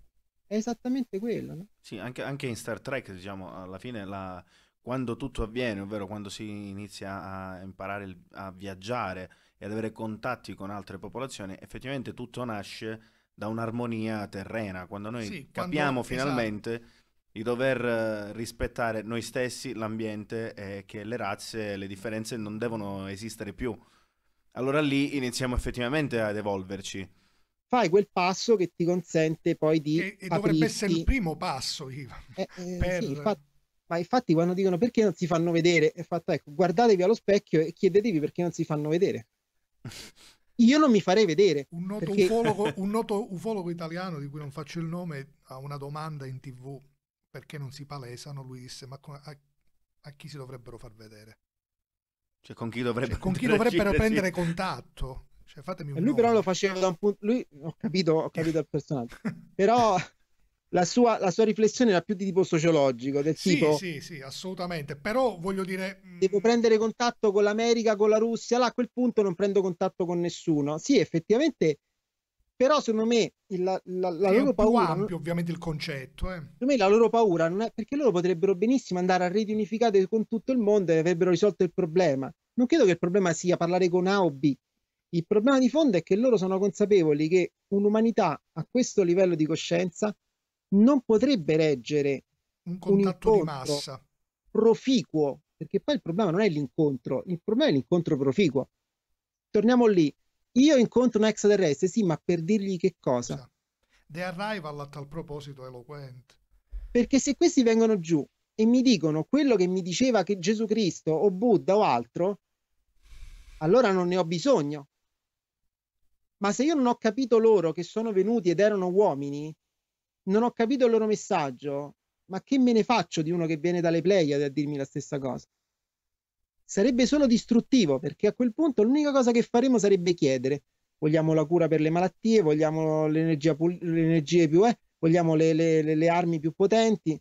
Speaker 3: È esattamente quello. No?
Speaker 1: Sì, anche, anche, in Star Trek, diciamo, alla fine la, quando tutto avviene, ovvero quando si inizia a imparare a viaggiare e ad avere contatti con altre popolazioni, effettivamente tutto nasce da un'armonia terrena, quando noi sì, capiamo quando, esatto. finalmente esatto. di dover eh, rispettare noi stessi, l'ambiente e che le razze, le differenze non devono esistere più. Allora lì iniziamo effettivamente ad evolverci
Speaker 3: fai quel passo che ti consente poi di. E, e dovrebbe essere il primo passo, Ivan. Eh, eh, per... sì, infatti, ma infatti quando dicono perché non si fanno vedere, è fatto ecco, guardatevi allo specchio e chiedetevi perché non si fanno vedere. *laughs* Io non mi farei vedere. Un noto, perché... ufologo, *laughs*
Speaker 2: un noto ufologo italiano di cui non faccio il nome a una domanda in tv perché non si palesano, lui disse ma a, a chi si dovrebbero far vedere?
Speaker 1: Cioè, con chi, dovrebbe cioè, con chi
Speaker 2: dovrebbero prendere
Speaker 3: contatto?
Speaker 2: Cioè, lui nome. però
Speaker 3: lo faceva da un punto... Lui... Ho capito, ho capito il personaggio. però *laughs* la sua, la sua, riflessione era più di tipo sociologico, del sì, tipo... Sì, sì, assolutamente, però voglio dire... Mm, devo prendere contatto con l'America, con la Russia, là a quel punto non prendo contatto con nessuno. Sì, effettivamente, però secondo me la, la, la loro paura... È più ampio ovviamente il concetto, eh. Secondo me la loro paura non è... perché loro potrebbero benissimo andare a reti unificate con tutto il mondo e avrebbero risolto il problema. Non credo che il problema sia parlare con A o B. Il problema di fondo è che loro sono consapevoli che un'umanità a questo livello di coscienza non potrebbe reggere un contatto un di massa proficuo, perché poi il problema non è l'incontro, il problema è l'incontro proficuo. Torniamo lì. Io incontro un extraterrestre, sì, ma per dirgli che cosa? Esatto.
Speaker 2: The Arrival a tal proposito eloquente.
Speaker 3: Perché se questi vengono giù e mi dicono quello che mi diceva che Gesù Cristo o Buddha o altro, allora non ne ho bisogno. Ma se io non ho capito loro che sono venuti ed erano uomini, non ho capito il loro messaggio, ma che me ne faccio di uno che viene dalle Pleiade a dirmi la stessa cosa? Sarebbe solo distruttivo, perché a quel punto l'unica cosa che faremo sarebbe chiedere. Vogliamo la cura per le malattie, vogliamo l'energia, le energie più, eh, vogliamo le, le, le, le armi più potenti.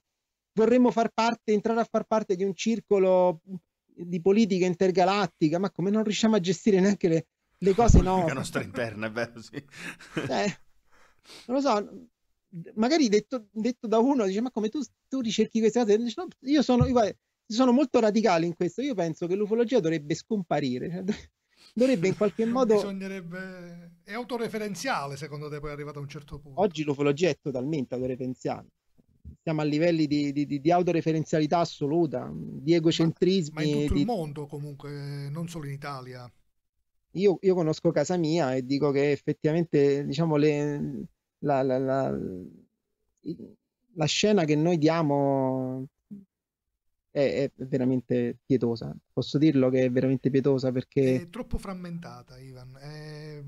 Speaker 3: Vorremmo far parte, entrare a far parte di un circolo di politica intergalattica, ma come non riusciamo a gestire neanche le, le cose no. La
Speaker 1: nostra interna, è vero, sì. Eh,
Speaker 3: non lo so, magari detto, detto, da uno dice ma come tu, tu ricerchi queste cose dice, no, io sono, io sono, molto radicale in questo io penso che l'ufologia dovrebbe scomparire cioè, dovrebbe in qualche *laughs* modo
Speaker 2: bisognerebbe è autoreferenziale secondo te poi è arrivato a un certo punto
Speaker 3: oggi l'ufologia è totalmente autoreferenziale siamo a livelli di, di, di, di autoreferenzialità assoluta di egocentrismi ma, ma, in tutto il
Speaker 2: mondo comunque non solo in Italia
Speaker 3: io, io conosco casa mia e dico che effettivamente diciamo le la, la, la, la scena che noi diamo è, è, veramente pietosa. Posso dirlo che è veramente pietosa perché... È
Speaker 2: troppo frammentata, Ivan. È...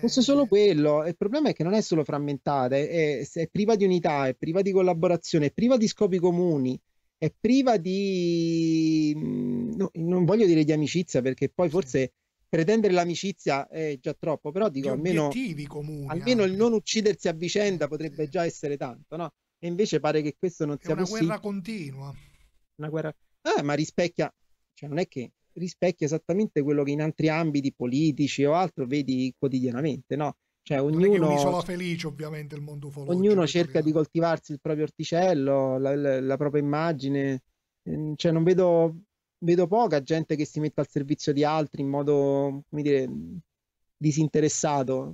Speaker 3: Questo è solo quello. Il problema è che non è solo frammentata, è, è priva di unità, è priva di collaborazione, è priva di scopi comuni è priva di mm, no, non voglio dire di amicizia perché poi forse pretendere l'amicizia è già troppo, però dico almeno, almeno, il non uccidersi a vicenda potrebbe già essere tanto, no? E invece pare che questo non è sia una possibile. Guerra continua. Una guerra Ah, ma rispecchia, cioè non è che rispecchia esattamente quello che in altri ambiti politici o altro vedi quotidianamente, no? Cioè, ognuno,
Speaker 2: felice, ognuno
Speaker 3: cerca di coltivarsi il proprio orticello, la, la, la propria immagine. Ehm, cioè, non vedo vedo poca gente che si mette al servizio di altri in modo, come dire, disinteressato.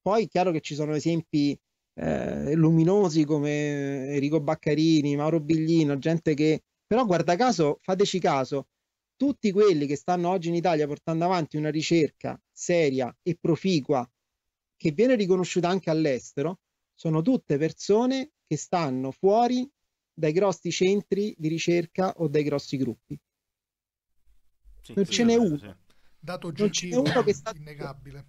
Speaker 3: Poi è chiaro che ci sono esempi eh, luminosi come Enrico Baccarini, Mauro Biglino, gente che però guarda caso, fateci caso, tutti quelli che stanno oggi in Italia portando avanti una ricerca seria e proficua che viene riconosciuta anche all'estero, sono tutte persone che stanno fuori dai grossi centri di ricerca o dai grossi gruppi. Sì, non sì, ce n'è uno. Sì. Dato non ce n'è uno che è stato... innegabile.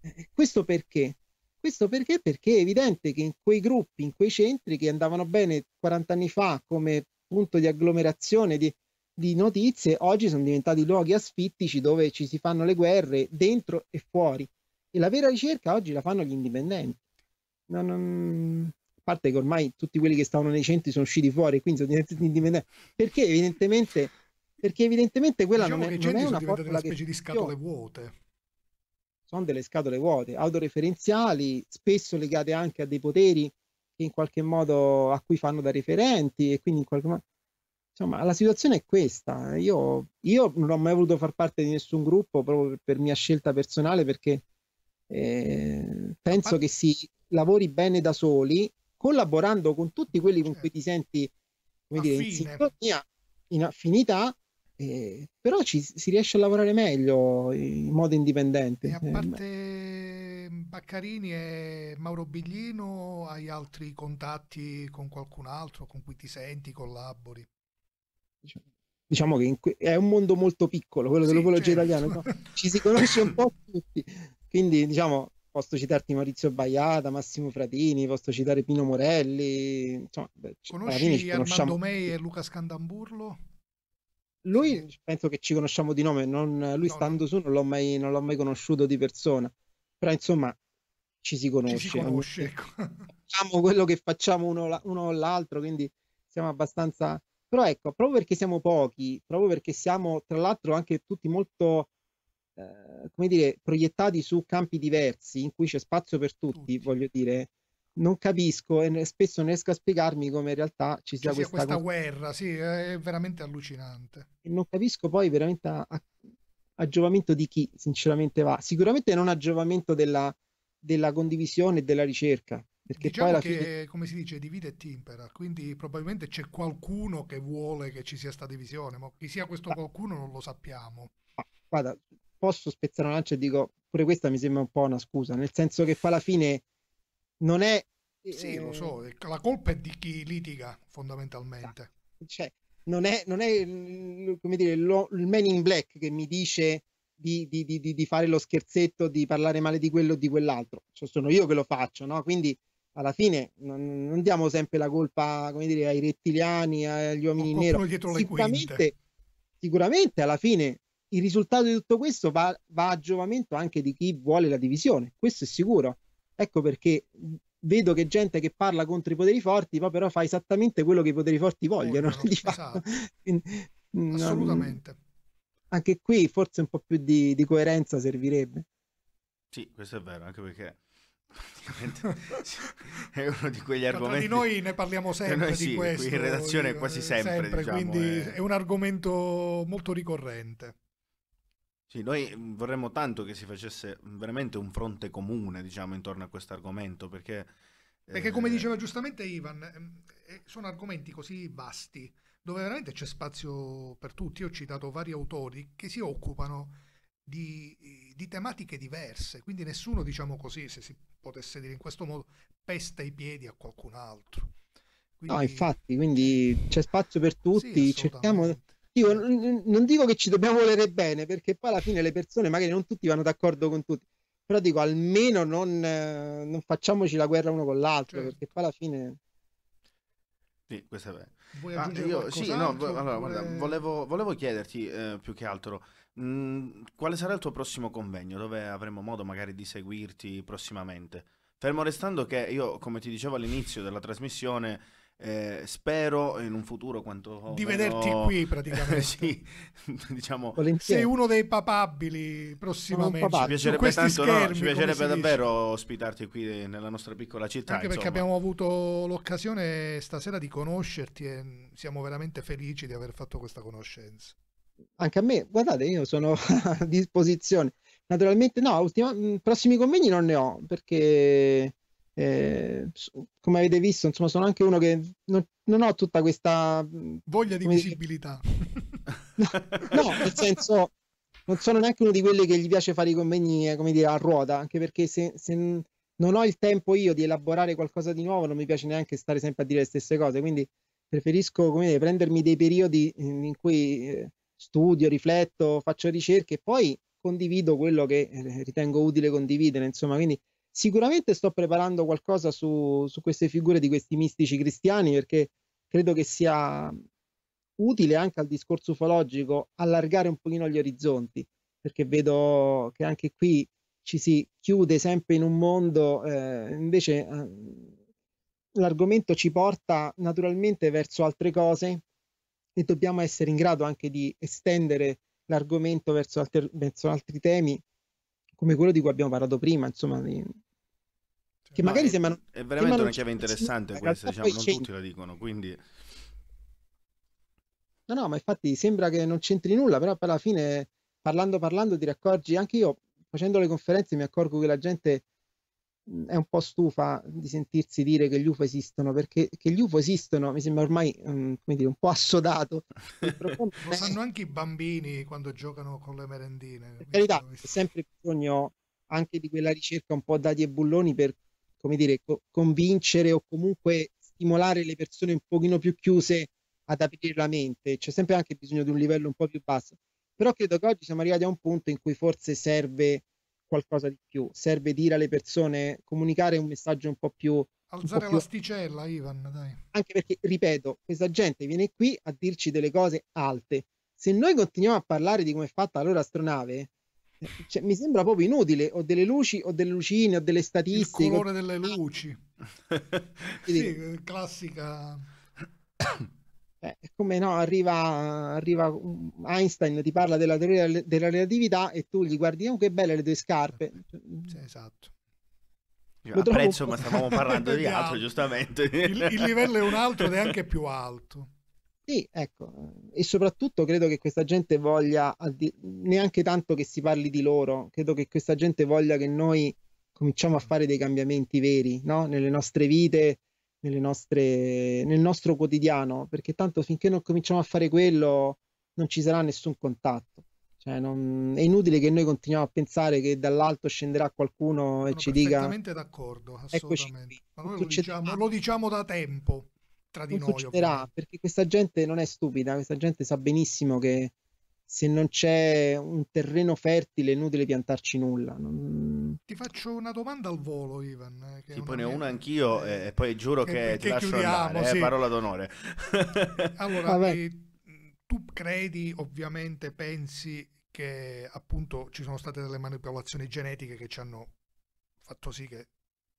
Speaker 3: Eh, questo perché? Questo perché? Perché è evidente che in quei gruppi, in quei centri che andavano bene 40 anni fa come punto di agglomerazione di, di notizie, oggi sono diventati luoghi asfittici dove ci si fanno le guerre dentro e fuori. E la vera ricerca oggi la fanno gli indipendenti. Non, non, parte che ormai tutti quelli che stavano nei centri sono usciti fuori, quindi sono diventati indipendenti, perché evidentemente, perché evidentemente quella diciamo non è, non è una, una specie di scatole vuote. Sono delle scatole vuote, autoreferenziali, spesso legate anche a dei poteri che in qualche modo a cui fanno da referenti e quindi in qualche modo insomma la situazione è questa io, io, non ho mai voluto far parte di nessun gruppo proprio per, mia scelta personale perché eh, penso che si lavori bene da soli collaborando con tutti quelli con cui ti certo. senti come dire, in sintonia, in affinità, eh, però ci, si riesce a lavorare meglio eh, in modo indipendente. E a eh, parte
Speaker 2: mm, Baccarini e Mauro Biglino, hai altri contatti con qualcun altro con cui ti senti, collabori?
Speaker 3: Diciamo, diciamo che que- è un mondo molto piccolo, quello sì, dell'opologia certo. italiana, no? *laughs* ci si conosce un po' tutti, quindi diciamo posso citarti Maurizio Baiata, Massimo Fratini, posso citare Pino Morelli. Insomma, beh, Conosci Armando
Speaker 2: Mei e Luca Scandamburlo?
Speaker 3: Lui penso che ci conosciamo di nome, non, lui no, stando no. su non l'ho, mai, non l'ho, mai, conosciuto di persona, però insomma ci si conosce. Ci si conosce ecco. Facciamo quello che facciamo uno, uno l'altro, quindi siamo abbastanza... Però ecco, proprio perché siamo pochi, proprio perché siamo tra l'altro anche tutti molto eh, come dire, proiettati su campi diversi in cui c'è spazio per tutti, tutti. voglio dire, non capisco e spesso non riesco a spiegarmi come in realtà ci sia, ci sia questa, questa
Speaker 2: guerra, sì, è veramente allucinante.
Speaker 3: E non capisco poi veramente a, a, a giovamento di chi sinceramente va, sicuramente non a giovamento della, della condivisione e della ricerca. Perché diciamo poi alla che,
Speaker 2: fine... come si dice, divide e timpera, quindi probabilmente c'è qualcuno che vuole che ci sia questa divisione, ma chi sia questo qualcuno non lo sappiamo.
Speaker 3: Guarda, posso spezzare una lancia e dico pure questa mi sembra un po' una scusa, nel senso che poi alla fine non è...
Speaker 2: Eh, sì, eh, lo so, la colpa è di chi litiga fondamentalmente. Esatto.
Speaker 3: Cioè, non è, non è come dire, lo, il man in black che mi dice di, di, di, di, fare lo scherzetto, di parlare male di quello o di quell'altro, cioè, sono io che lo faccio, no? Quindi alla fine non, non diamo sempre la colpa, come dire, ai rettiliani, agli uomini neri. Sicuramente, sicuramente alla fine il risultato di tutto questo va, va a giovamento anche di chi vuole la divisione, questo è sicuro. Ecco perché vedo che gente che parla contro i poteri forti, ma però fa esattamente quello che i poteri forti vogliono. vogliono *laughs* esatto. *laughs* Assolutamente. Non... Anche qui forse un po' più di, di, coerenza servirebbe.
Speaker 1: Sì, questo è vero, anche perché
Speaker 3: *laughs*
Speaker 1: è uno di quegli
Speaker 2: argomenti. di noi ne parliamo sempre sì, di questo. in redazione quasi eh, sempre, sempre diciamo, quindi è... Eh. è un argomento molto ricorrente.
Speaker 1: Sì, noi mm, vorremmo tanto che si facesse veramente un fronte comune, diciamo, intorno a questo argomento, perché... Perché come eh, diceva
Speaker 2: giustamente Ivan, ehm, eh, sono argomenti così vasti, dove veramente c'è spazio per tutti. Io ho citato vari autori che si occupano di, eh, di tematiche diverse, quindi nessuno, diciamo così, se si potesse dire in questo modo, pesta i piedi a qualcun altro.
Speaker 3: Quindi... No, infatti, quindi c'è spazio per tutti, sì, cerchiamo Dico, non dico che ci dobbiamo volere bene, perché poi alla fine le persone magari non tutti vanno d'accordo con tutti, però dico almeno non, non facciamoci la guerra uno con l'altro, certo. perché poi alla fine...
Speaker 1: Sì, questo è vero. Vuoi ah, io, sì, no, allora, guarda, volevo, volevo chiederti eh, più che altro, mh, mm, quale sarà il tuo prossimo convegno, dove avremo modo magari di seguirti prossimamente? Fermo restando che io, come ti dicevo all'inizio della trasmissione, eh, spero in un futuro quanto di meno... vederti qui *laughs* praticamente sì, *laughs* diciamo Volentieri. sei
Speaker 2: uno dei papabili
Speaker 1: prossimamente ci piacerebbe, tanto, schermi, no, ci piacerebbe davvero dice. ospitarti qui nella nostra piccola
Speaker 3: città anche insomma. perché
Speaker 2: abbiamo avuto l'occasione stasera di conoscerti e siamo veramente felici di aver fatto questa conoscenza
Speaker 3: anche a me guardate io sono *laughs* a disposizione naturalmente no ultima... prossimi convegni non ne ho perché eh, come avete visto, insomma, sono anche uno che non, non ho tutta questa mm, voglia di
Speaker 2: visibilità. *laughs*
Speaker 3: No, no, nel senso, non sono neanche uno di quelli che gli piace fare i convegni, eh, come dire, a ruota, anche perché se, se non ho il tempo io di elaborare qualcosa di nuovo, non mi piace neanche stare sempre a dire le stesse cose, quindi preferisco come dire, prendermi dei periodi in cui eh, studio, rifletto, faccio ricerche e poi condivido quello che eh, ritengo utile condividere, insomma, quindi Sicuramente sto preparando qualcosa su, su queste figure di questi mistici cristiani perché credo che sia utile anche al discorso ufologico allargare un pochino gli orizzonti, perché vedo che anche qui ci si chiude sempre in un mondo, eh, invece eh, l'argomento ci porta naturalmente verso altre cose e dobbiamo essere in grado anche di estendere l'argomento verso, alter, verso altri temi come quello di cui abbiamo parlato prima, insomma, di, che magari è, sembrano... È veramente sembrano una chiave interessante questa, diciamo, non tutti
Speaker 1: la dicono, quindi...
Speaker 3: No, no, ma infatti sembra che non c'entri nulla, però alla fine parlando parlando ti accorgi, anche io facendo le conferenze mi accorgo che la gente è un po' stufa di sentirsi dire che gli UFO esistono, perché che gli UFO esistono mi sembra ormai um, dire, un po' assodato. *laughs* Lo
Speaker 2: sanno anche i bambini quando giocano con le merendine. Per
Speaker 3: carità, c'è sempre bisogno anche di quella ricerca un po' dati e bulloni per come dire, co- convincere o comunque stimolare le persone un pochino più chiuse ad aprire la mente, c'è sempre anche bisogno di un livello un po' più basso, però credo che oggi siamo arrivati a un punto in cui forse serve qualcosa di più, serve dire alle persone, comunicare un messaggio un po' più... Alzare po
Speaker 2: l'asticella, Ivan, dai.
Speaker 3: Anche perché, ripeto, questa gente viene qui a dirci delle cose alte. Se noi continuiamo a parlare di come è fatta la loro astronave, cioè, mi sembra proprio inutile. Ho delle luci, ho delle lucine, ho delle statistiche. Il colore
Speaker 2: delle luci.
Speaker 3: *laughs* sì,
Speaker 2: classica.
Speaker 3: Eh, come no, arriva, arriva, Einstein, ti parla della teoria della relatività e tu gli guardi, oh, che belle le tue scarpe. Sì, esatto.
Speaker 1: Lo apprezzo, ma stavamo *laughs* parlando di altro, giustamente. Il, il livello è un altro ed è anche *laughs*
Speaker 3: più alto. Sì, ecco, e soprattutto credo che questa gente voglia, neanche tanto che si parli di loro, credo che questa gente voglia che noi cominciamo a fare dei cambiamenti veri, no? Nelle nostre vite, nelle nostre, nel nostro quotidiano, perché tanto finché non cominciamo a fare quello non ci sarà nessun contatto. Cioè non, è inutile che noi continuiamo a pensare che dall'alto scenderà qualcuno e Sono ci dica... Sono
Speaker 2: d'accordo, assolutamente. Qui, Ma noi lo diciamo, lo diciamo da tempo
Speaker 3: tra di non noi. Succederà, perché questa gente non è stupida, questa gente sa benissimo che se non c'è un terreno fertile è inutile piantarci nulla. Non...
Speaker 2: Ti faccio una domanda al volo, Ivan.
Speaker 1: Eh, che sì, poi ne ho una anch'io eh, eh, e poi giuro che, che, che ti lascio chiudiamo, andare, eh, sì. eh, parola d'onore. *laughs* allora, eh,
Speaker 2: tu credi, ovviamente, pensi che appunto ci sono state delle manipolazioni genetiche che ci hanno fatto sì che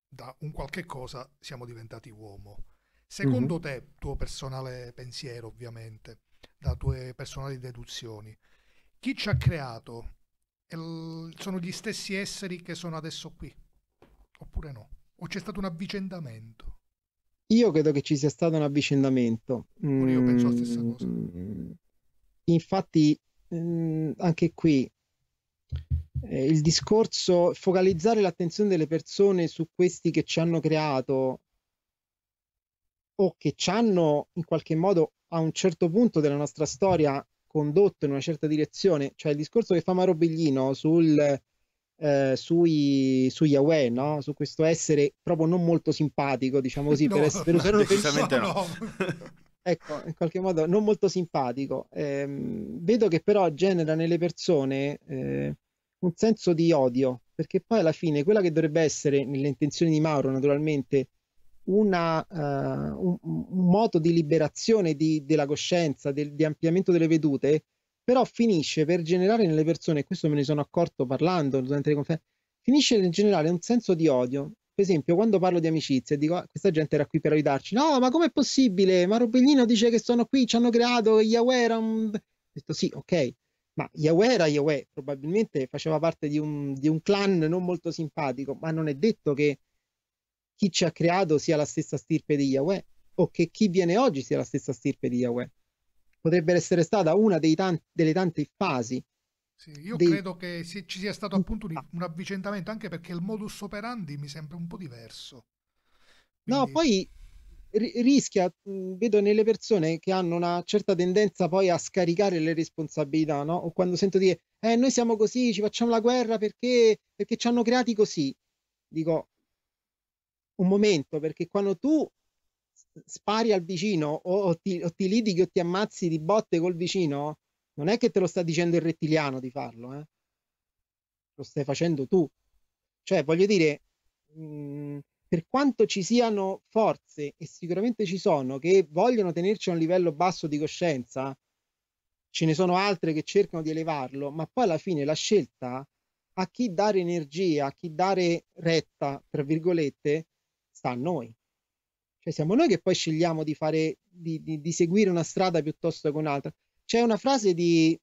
Speaker 2: da un qualche cosa siamo diventati uomo. Secondo mm-hmm. te, tuo personale pensiero ovviamente, da tue personali deduzioni, chi ci ha creato l- sono gli stessi esseri che sono adesso qui? Oppure no? O c'è stato un
Speaker 3: avvicendamento? Io credo che ci sia stato un avvicendamento. Pure io penso la stessa mm, cosa. Infatti, mm, anche qui eh, il discorso focalizzare l'attenzione delle persone su questi che ci hanno creato o che ci hanno in qualche modo a un certo punto della nostra storia condotto in una certa direzione, cioè il discorso che fa Maro Beglino sul, eh, sui, su Yahweh, no? su questo essere proprio non molto simpatico, diciamo così, *laughs* no, per, essere, per usare decisamente no. *laughs* ecco, in qualche modo non molto simpatico. Eh, vedo che però genera nelle persone eh, un senso di odio, perché poi alla fine quella che dovrebbe essere, nelle intenzioni di Mauro naturalmente, una, uh, un, un, modo di liberazione di, della coscienza, del, di ampliamento delle vedute, però finisce per generare nelle persone, questo me ne sono accorto parlando durante le conferenze, finisce nel generare un senso di odio. Per esempio, quando parlo di amicizie, dico, ah, questa gente era qui per aiutarci. No, ma com'è possibile? Ma Rubellino dice che sono qui, ci hanno creato, Yahweh era un... detto sì, ok, ma Yahweh era Yahweh, probabilmente faceva parte di un, di un clan non molto simpatico, ma non è detto che chi ci ha creato sia la stessa stirpe di Yahweh o che chi viene oggi sia la stessa stirpe di Yahweh. Potrebbe essere stata una dei tanti, delle tante fasi.
Speaker 2: Sì, io dei... credo che ci sia stato appunto un, ah. un, avvicendamento, anche perché il modus operandi mi sembra un po' diverso.
Speaker 3: Quindi... No, poi rischia, vedo nelle persone che hanno una certa tendenza poi a scaricare le responsabilità, no? O quando sento dire, eh, noi siamo così, ci facciamo la guerra perché, perché ci hanno creati così. Dico, un momento, perché quando tu spari al vicino o, ti, o ti litighi o ti ammazzi di botte col vicino, non è che te lo sta dicendo il rettiliano di farlo, eh? lo stai facendo tu. Cioè, voglio dire, mh, mm, per quanto ci siano forze, e sicuramente ci sono, che vogliono tenerci a un livello basso di coscienza, ce ne sono altre che cercano di elevarlo, ma poi alla fine la scelta a chi dare energia, a chi dare retta, tra virgolette, sta a noi. Cioè siamo noi che poi scegliamo di, fare, di, di, di seguire una strada piuttosto che un'altra. C'è una frase di,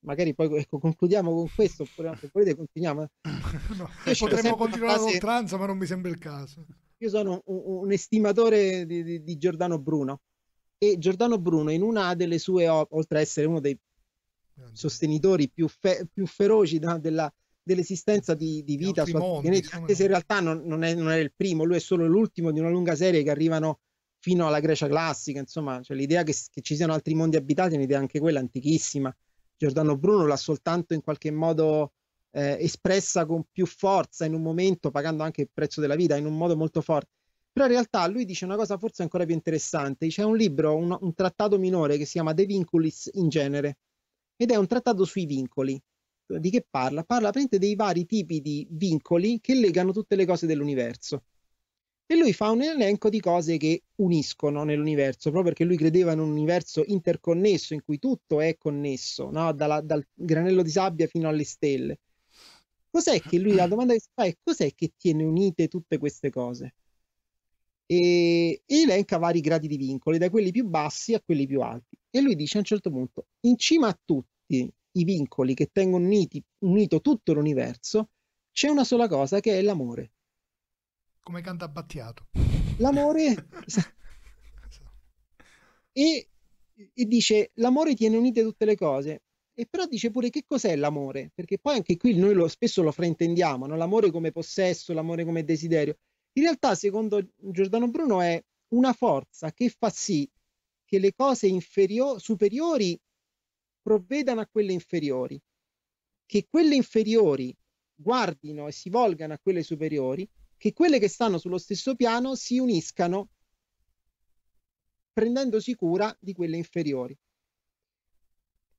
Speaker 3: magari poi ecco, concludiamo con questo, oppure se volete continuiamo. *laughs*
Speaker 2: no, potremmo continuare frase...
Speaker 3: l'oltranza, ma non mi sembra il caso. Io sono un, un estimatore di, di, di, Giordano Bruno e Giordano Bruno in una delle sue opere, oltre a essere uno dei sostenitori più, fe- più feroci da, della, dell'esistenza di, di vita su altri pianeti, anche se in realtà non, non, è, non, è, il primo, lui è solo l'ultimo di una lunga serie che arrivano fino alla Grecia classica, insomma, cioè l'idea che, che ci siano altri mondi abitati è un'idea anche quella antichissima. Giordano Bruno l'ha soltanto in qualche modo eh, espressa con più forza in un momento, pagando anche il prezzo della vita in un modo molto forte. Però in realtà lui dice una cosa forse ancora più interessante. C'è un libro, un, un trattato minore che si chiama De Vinculis in genere, ed è un trattato sui vincoli di che parla? Parla praticamente dei vari tipi di vincoli che legano tutte le cose dell'universo. E lui fa un elenco di cose che uniscono nell'universo, proprio perché lui credeva in un universo interconnesso in cui tutto è connesso, no? Dalla, dal granello di sabbia fino alle stelle. Cos'è che lui, la domanda che si fa è cos'è che tiene unite tutte queste cose? E, e elenca vari gradi di vincoli, da quelli più bassi a quelli più alti. E lui dice a un certo punto, in cima a tutti i vincoli che tengono uniti, unito tutto l'universo, c'è una sola cosa che è l'amore.
Speaker 2: Come canta Battiato.
Speaker 3: L'amore... *laughs* e, e dice l'amore tiene unite tutte le cose. E però dice pure che cos'è l'amore, perché poi anche qui noi lo, spesso lo fraintendiamo, no? l'amore come possesso, l'amore come desiderio. In realtà, secondo Giordano Bruno, è una forza che fa sì che le cose inferiori, superiori provvedano a quelle inferiori, che quelle inferiori guardino e si volgano a quelle superiori, che quelle che stanno sullo stesso piano si uniscano prendendosi cura di quelle inferiori.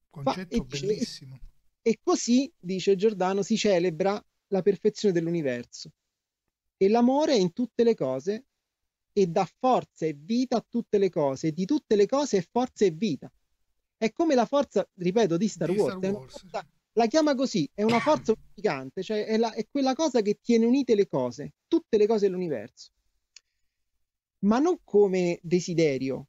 Speaker 3: Concetto Fa, bellissimo. Dice, e così, dice Giordano, si celebra la perfezione dell'universo e l'amore è in tutte le cose e dà forza e vita a tutte le cose, di tutte le cose è forza e vita. È come la forza, ripeto, di Star, di Wars. Star Wars. Forza, la chiama così, è una forza unificante, cioè è, la, è quella cosa che tiene unite le cose, tutte le cose dell'universo. Ma non come desiderio.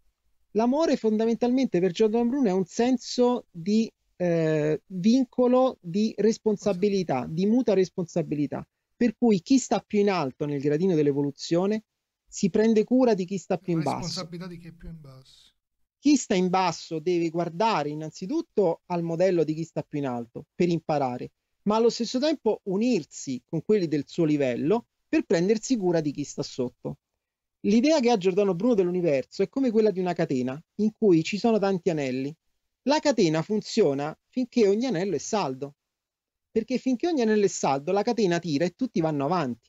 Speaker 3: L'amore fondamentalmente per Jordan Brun è un senso di eh, vincolo di responsabilità, di muta responsabilità. Per cui chi sta più in alto nel gradino dell'evoluzione si prende cura di chi sta più in basso. Responsabilità
Speaker 2: di chi è più in basso
Speaker 3: chi sta in basso deve guardare innanzitutto al modello di chi sta più in alto per imparare, ma allo stesso tempo unirsi con quelli del suo livello per prendersi cura di chi sta sotto. L'idea che ha Giordano Bruno dell'universo è come quella di una catena, in cui ci sono tanti anelli. La catena funziona finché ogni anello è saldo, perché finché ogni anello è saldo la catena tira e tutti vanno avanti.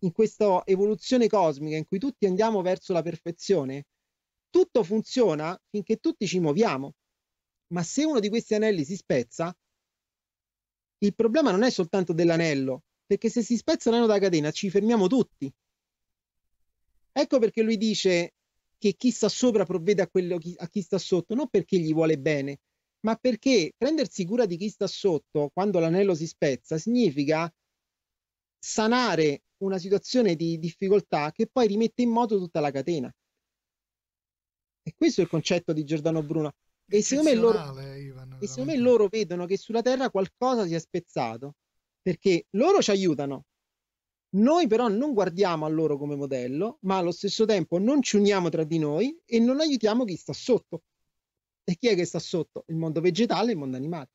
Speaker 3: In questa evoluzione cosmica in cui tutti andiamo verso la perfezione, tutto funziona finché tutti ci muoviamo. Ma se uno di questi anelli si spezza, il problema non è soltanto dell'anello, perché se si spezza l'anello della catena ci fermiamo tutti. Ecco perché lui dice che chi sta sopra provvede a, quello, a chi sta sotto, non perché gli vuole bene, ma perché prendersi cura di chi sta sotto quando l'anello si spezza significa sanare una situazione di difficoltà che poi rimette in moto tutta la catena. E questo è il concetto di Giordano Bruno. E secondo, me loro, Ivan, e secondo me loro vedono che sulla Terra qualcosa si è spezzato, perché loro ci aiutano. Noi però non guardiamo a loro come modello, ma allo stesso tempo non ci uniamo tra di noi e non aiutiamo chi sta sotto. E chi è che sta sotto? Il mondo vegetale e il mondo animale.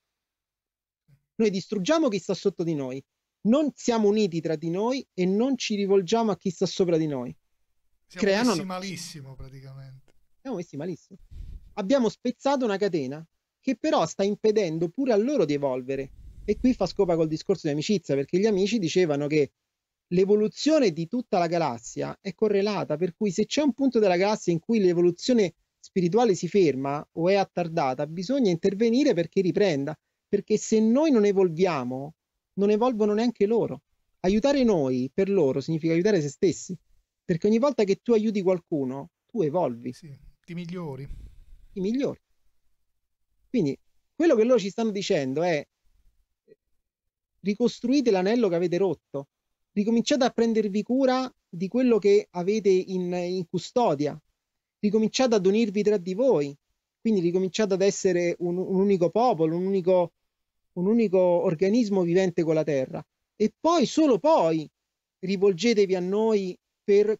Speaker 3: Noi distruggiamo chi sta sotto di noi, non siamo uniti tra di noi e non ci rivolgiamo a chi sta sopra di noi. Siamo Creano... messi
Speaker 2: malissimo praticamente.
Speaker 3: Siamo messi malissimo. Abbiamo spezzato una catena che però sta impedendo pure a loro di evolvere. E qui fa scopa col discorso di amicizia, perché gli amici dicevano che l'evoluzione di tutta la galassia è correlata, per cui se c'è un punto della galassia in cui l'evoluzione spirituale si ferma o è attardata, bisogna intervenire perché riprenda, perché se noi non evolviamo, non evolvono neanche loro. Aiutare noi per loro significa aiutare se stessi, perché ogni volta che tu aiuti qualcuno, tu evolvi. Sì. I migliori. I migliori. Quindi quello che loro ci stanno dicendo è ricostruite l'anello che avete rotto, ricominciate a prendervi cura di quello che avete in, in custodia, ricominciate ad unirvi tra di voi, quindi ricominciate ad essere un, un unico popolo, un unico, un unico organismo vivente con la terra. E poi, solo poi, rivolgetevi a noi per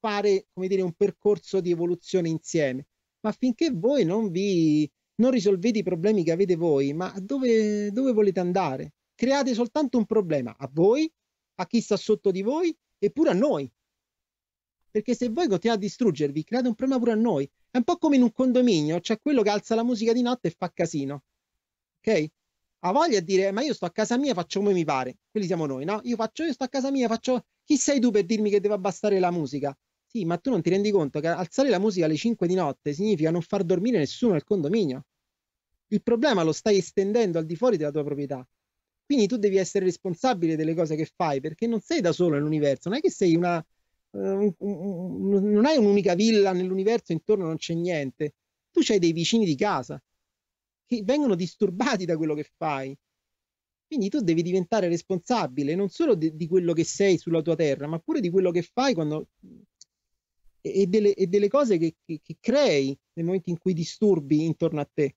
Speaker 3: fare, come dire, un percorso di evoluzione insieme. Ma finché voi non vi non risolvete i problemi che avete voi, ma dove, dove volete andare? Create soltanto un problema a voi, a chi sta sotto di voi e pure a noi. Perché se voi continuate a distruggervi, create un problema pure a noi. È un po' come in un condominio, c'è cioè quello che alza la musica di notte e fa casino. Ok? Ha voglia di dire, ma io sto a casa mia, faccio come mi pare. Quelli siamo noi, no? Io faccio, io sto a casa mia, faccio... Chi sei tu per dirmi che devo abbassare la musica? Sì, ma tu non ti rendi conto che alzare la musica alle 5 di notte significa non far dormire nessuno nel condominio. Il problema lo stai estendendo al di fuori della tua proprietà. Quindi tu devi essere responsabile delle cose che fai perché non sei da solo nell'universo, non è che sei una. Eh, un, un, un, non hai un'unica villa nell'universo, intorno non c'è niente. Tu c'hai dei vicini di casa che vengono disturbati da quello che fai. Quindi tu devi diventare responsabile non solo di, di quello che sei sulla tua terra, ma pure di quello che fai quando e, delle, e delle, cose che, che, che, crei nel momento in cui disturbi intorno a te.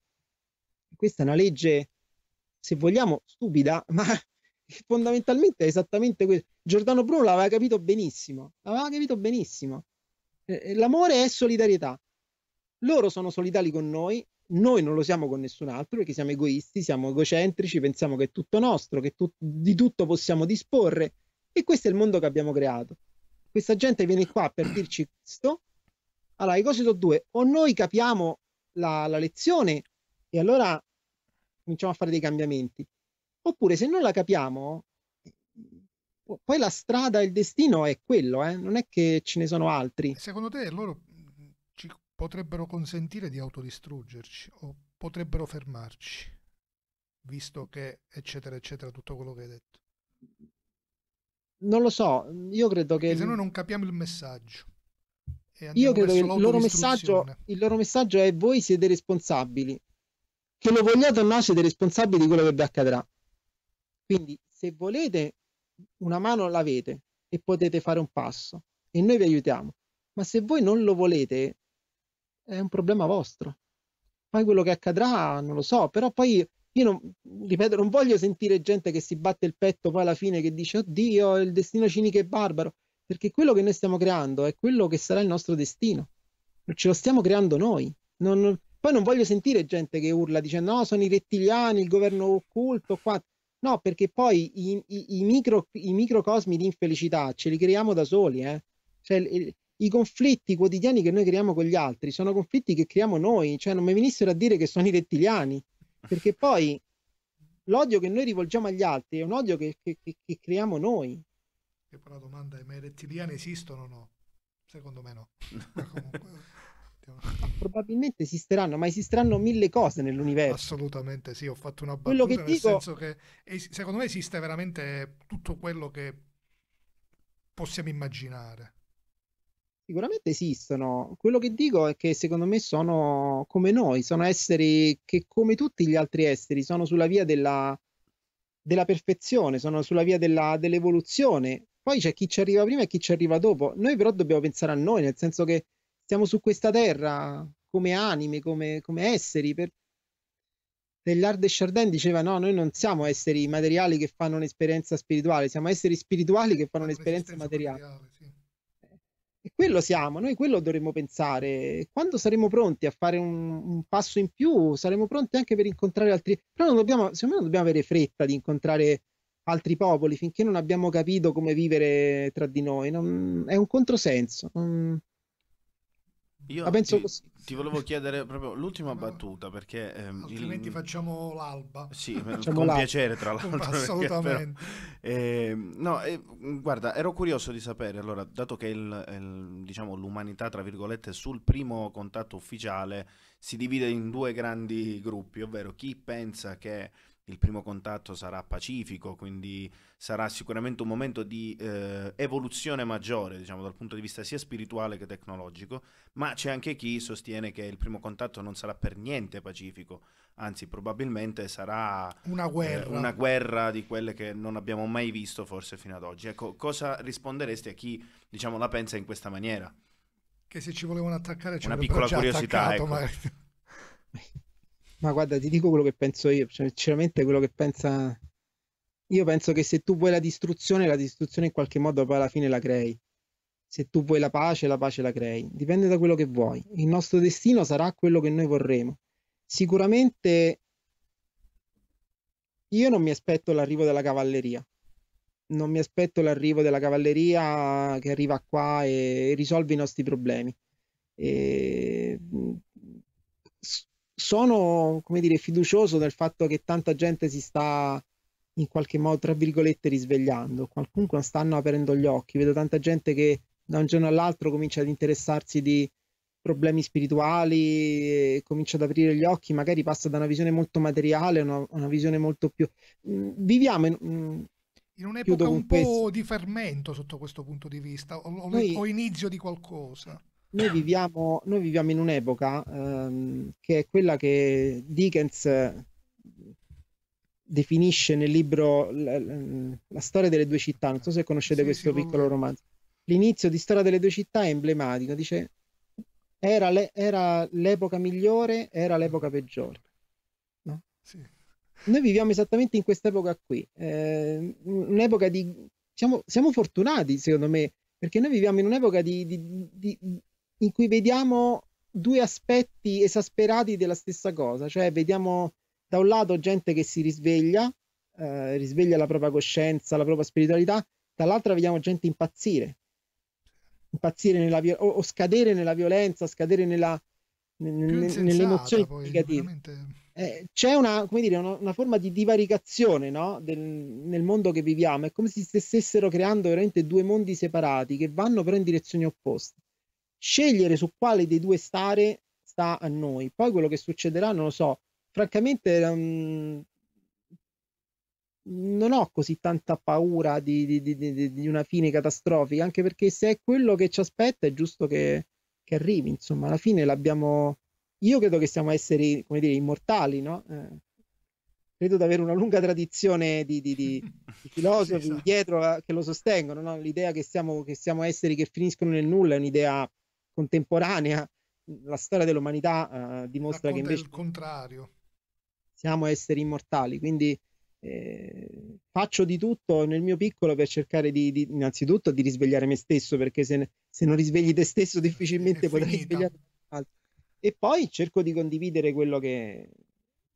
Speaker 3: Questa è una legge, se vogliamo, stupida, *laughs* ma fondamentalmente è esattamente questo. Giordano Bruno l'aveva capito benissimo, l'aveva capito benissimo. Eh, eh, l'amore è solidarietà. Loro sono solidali con noi, noi non lo siamo con nessun altro perché siamo egoisti, siamo egocentrici, pensiamo che è tutto nostro, che tu- di tutto possiamo disporre e questo è il mondo che abbiamo creato questa gente viene qua per dirci questo. Allora, le cose sono due. O noi capiamo la, la lezione e allora cominciamo a fare dei cambiamenti. Oppure se non la capiamo, eh, poi la strada, il destino è quello, eh? non è che ce ne sono altri. Secondo te loro mm,
Speaker 2: ci potrebbero consentire di autodistruggerci o potrebbero fermarci, visto che eccetera eccetera tutto quello che hai detto?
Speaker 3: non lo so, io credo che... Perché se no non
Speaker 2: capiamo il messaggio.
Speaker 3: Io credo che il loro, messaggio, il loro messaggio è voi siete responsabili. Che lo vogliate o no siete responsabili di quello che vi accadrà. Quindi se volete una mano l'avete e potete fare un passo e noi vi aiutiamo. Ma se voi non lo volete è un problema vostro. Poi quello che accadrà non lo so, però poi io non, ripeto, non voglio sentire gente che si batte il petto poi alla fine che dice oddio, il destino cinico è barbaro, perché quello che noi stiamo creando è quello che sarà il nostro destino. Ce lo stiamo creando noi. Non, poi non voglio sentire gente che urla dicendo no, sono i rettiliani, il governo occulto, qua. No, perché poi i, i, i, micro, i microcosmi di infelicità ce li creiamo da soli. Eh? Cioè, il, i conflitti quotidiani che noi creiamo con gli altri sono conflitti che creiamo noi, cioè non mi venissero a dire che sono i rettiliani, perché poi l'odio che noi rivolgiamo agli altri è un odio che, che, che creiamo noi.
Speaker 2: E poi la domanda è, ma i rettiliani esistono o no? Secondo me no. *laughs*
Speaker 3: Comunque... probabilmente esisteranno, ma esisteranno mille cose nell'universo. Assolutamente sì, ho fatto una battuta quello che dico... senso
Speaker 2: che es- secondo me esiste veramente tutto quello che possiamo immaginare.
Speaker 3: Sicuramente esistono. Quello che dico è che secondo me sono come noi, sono esseri che come tutti gli altri esseri sono sulla via della, della perfezione, sono sulla via della, dell'evoluzione. Poi c'è chi ci arriva prima e chi ci arriva dopo. Noi però dobbiamo pensare a noi, nel senso che siamo su questa terra come anime, come, come esseri. Per... Teilhard de Chardin diceva no, noi non siamo esseri materiali che fanno un'esperienza spirituale, siamo esseri spirituali che fanno un'esperienza materiale. materiale sì. E quello siamo, noi quello dovremmo pensare. Quando saremo pronti a fare un, un, passo in più, saremo pronti anche per incontrare altri. Però non dobbiamo, secondo me non dobbiamo avere fretta di incontrare altri popoli finché non abbiamo capito come vivere tra di noi. Non, è un controsenso. Non,
Speaker 1: io ti, ti, volevo chiedere proprio l'ultima battuta perché... Ehm, Altrimenti il... facciamo l'alba. Sì, *laughs* facciamo con l'alba. piacere tra l'altro. *laughs* Assolutamente. Però, eh, no, eh, guarda, ero curioso di sapere, allora, dato che il, il, diciamo, l'umanità, tra virgolette, sul primo contatto ufficiale si divide in due grandi gruppi, ovvero chi pensa che il primo contatto sarà pacifico, quindi sarà sicuramente un momento di eh, evoluzione maggiore, diciamo, dal punto di vista sia spirituale che tecnologico, ma c'è anche chi sostiene che il primo contatto non sarà per niente pacifico, anzi probabilmente sarà una
Speaker 2: eh, guerra, eh, una
Speaker 1: guerra di quelle che non abbiamo mai visto forse fino ad oggi. Ecco, cosa risponderesti a chi, diciamo, la pensa in questa maniera?
Speaker 2: Che se ci volevano attaccare ci una piccola curiosità, ecco. *laughs*
Speaker 3: Ma guarda, ti dico quello che penso io, cioè, sinceramente quello che pensa... Io penso che se tu vuoi la distruzione, la distruzione in qualche modo poi alla fine la crei. Se tu vuoi la pace, la pace la crei. Dipende da quello che vuoi. Il nostro destino sarà quello che noi vorremo. Sicuramente io non mi aspetto l'arrivo della cavalleria. Non mi aspetto l'arrivo della cavalleria che arriva qua e risolve i nostri problemi. E mm, sono, come dire, fiducioso del fatto che tanta gente si sta in qualche modo, tra virgolette, risvegliando. Qualcuno stanno aprendo gli occhi. Vedo tanta gente che da un giorno all'altro comincia ad interessarsi di problemi spirituali, comincia ad aprire gli occhi, magari passa da una visione molto materiale a una, una, visione molto più... Mm, viviamo in, mm,
Speaker 2: in un'epoca un po' questo. di fermento sotto questo punto di vista, o, o, Noi... o inizio di qualcosa
Speaker 3: noi viviamo, noi viviamo in un'epoca ehm, che è quella che Dickens eh, definisce nel libro la, la, storia delle due città. Non so se conoscete sì, questo piccolo romanzo. L'inizio di Storia delle due città è emblematico. Dice: Era, le, era l'epoca migliore, era l'epoca peggiore. No? Sì. Noi viviamo esattamente in quest'epoca qui. Eh, un'epoca di. Siamo, siamo, fortunati, secondo me, perché noi viviamo in un'epoca di, di, di, in cui vediamo due aspetti esasperati della stessa cosa, cioè vediamo da un lato gente che si risveglia, eh, risveglia la propria coscienza, la propria spiritualità, dall'altra vediamo gente impazzire, impazzire nella vi- o, o, scadere nella violenza, scadere nella, n- nelle emozioni poi, negative. Veramente... Eh, c'è una, dire, una, una, forma di divaricazione no? Del, nel mondo che viviamo, è come se si stessero creando veramente due mondi separati che vanno però in direzioni opposte scegliere su quale dei due stare sta a noi. Poi quello che succederà non lo so. Francamente um, non ho così tanta paura di, di, di, di, una fine catastrofica, anche perché se è quello che ci aspetta è giusto che, che arrivi. Insomma, alla fine l'abbiamo... Io credo che siamo esseri, come dire, immortali, no? Eh, credo di avere una lunga tradizione di, *laughs* filosofi sì, esatto. dietro a, eh, che lo sostengono, no? L'idea che siamo, che siamo esseri che finiscono nel nulla è un'idea contemporanea, la storia dell'umanità eh, dimostra che invece... il
Speaker 2: contrario.
Speaker 3: Siamo esseri immortali, quindi eh, faccio di tutto nel mio piccolo per cercare di, di innanzitutto di risvegliare me stesso, perché se, se non risvegli te stesso difficilmente potrai risvegliare altro. E poi cerco di condividere quello che,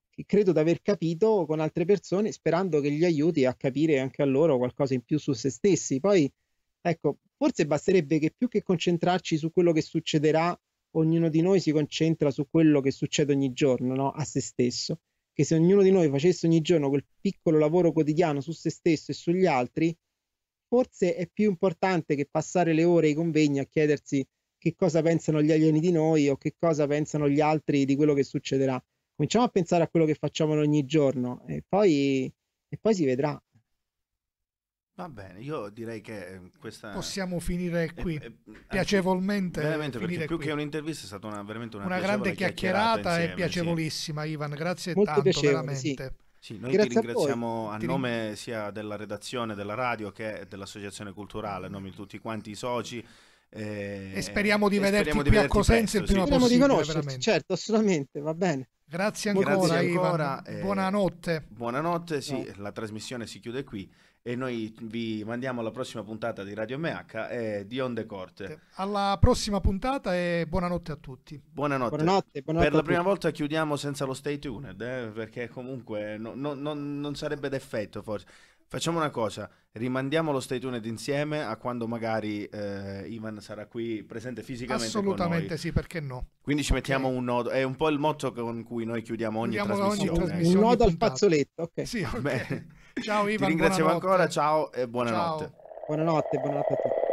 Speaker 3: che credo di aver capito con altre persone, sperando che gli aiuti a capire anche a loro qualcosa in più su se stessi. Poi, ecco, Forse basterebbe che più che concentrarci su quello che succederà, ognuno di noi si concentra su quello che succede ogni giorno, no? a se stesso. Che se ognuno di noi facesse ogni giorno quel piccolo lavoro quotidiano su se stesso e sugli altri, forse è più importante che passare le ore ai convegni a chiedersi che cosa pensano gli alieni di noi o che cosa pensano gli altri di quello che succederà. Cominciamo a pensare a quello che facciamo ogni giorno e poi, e poi si vedrà.
Speaker 1: Va bene, io direi che ehm, questa... Possiamo finire eh, qui, eh, eh, piacevolmente. Veramente, perché più qui. che un'intervista è stata una, veramente una, una grande chiacchierata, chiacchierata e piacevolissima,
Speaker 2: sì. Ivan, grazie Molto tanto, piacevole, veramente. Sì. Sì, noi Grazie ti ringraziamo a, a nome
Speaker 1: sia della redazione della radio che dell'associazione culturale, a nome di tutti quanti i soci. Eh, e speriamo di e vederti speriamo qui di a Cosenza il prima sì. possibile. Speriamo di conoscerti,
Speaker 3: certo, assolutamente, va bene. Grazie ancora, Grazie ancora Ivan. Eh, buonanotte.
Speaker 1: Buonanotte, sì, no. la trasmissione si chiude qui e noi vi mandiamo alla prossima puntata di Radio MH e di Onde Corte.
Speaker 2: Alla prossima puntata e buonanotte a tutti. Buonanotte. buonanotte,
Speaker 1: buonanotte per la prima tutti. volta chiudiamo senza lo stay tuned, eh, perché comunque no, no, no, non sarebbe d'effetto forse. Facciamo una cosa, rimandiamo lo stay tuned insieme a quando magari eh, Ivan sarà qui presente fisicamente. Assolutamente sì, perché no? Quindi ci okay. mettiamo un nodo, è un po' il motto con cui noi chiudiamo ogni, trasmissione. Ogni trasmissione. Un nodo al
Speaker 3: fazzoletto, ok. Sì, okay. Ciao Ivan. Ti ringraziamo ancora, ciao e buonanotte. Ciao. Buonanotte, buonanotte a tutti.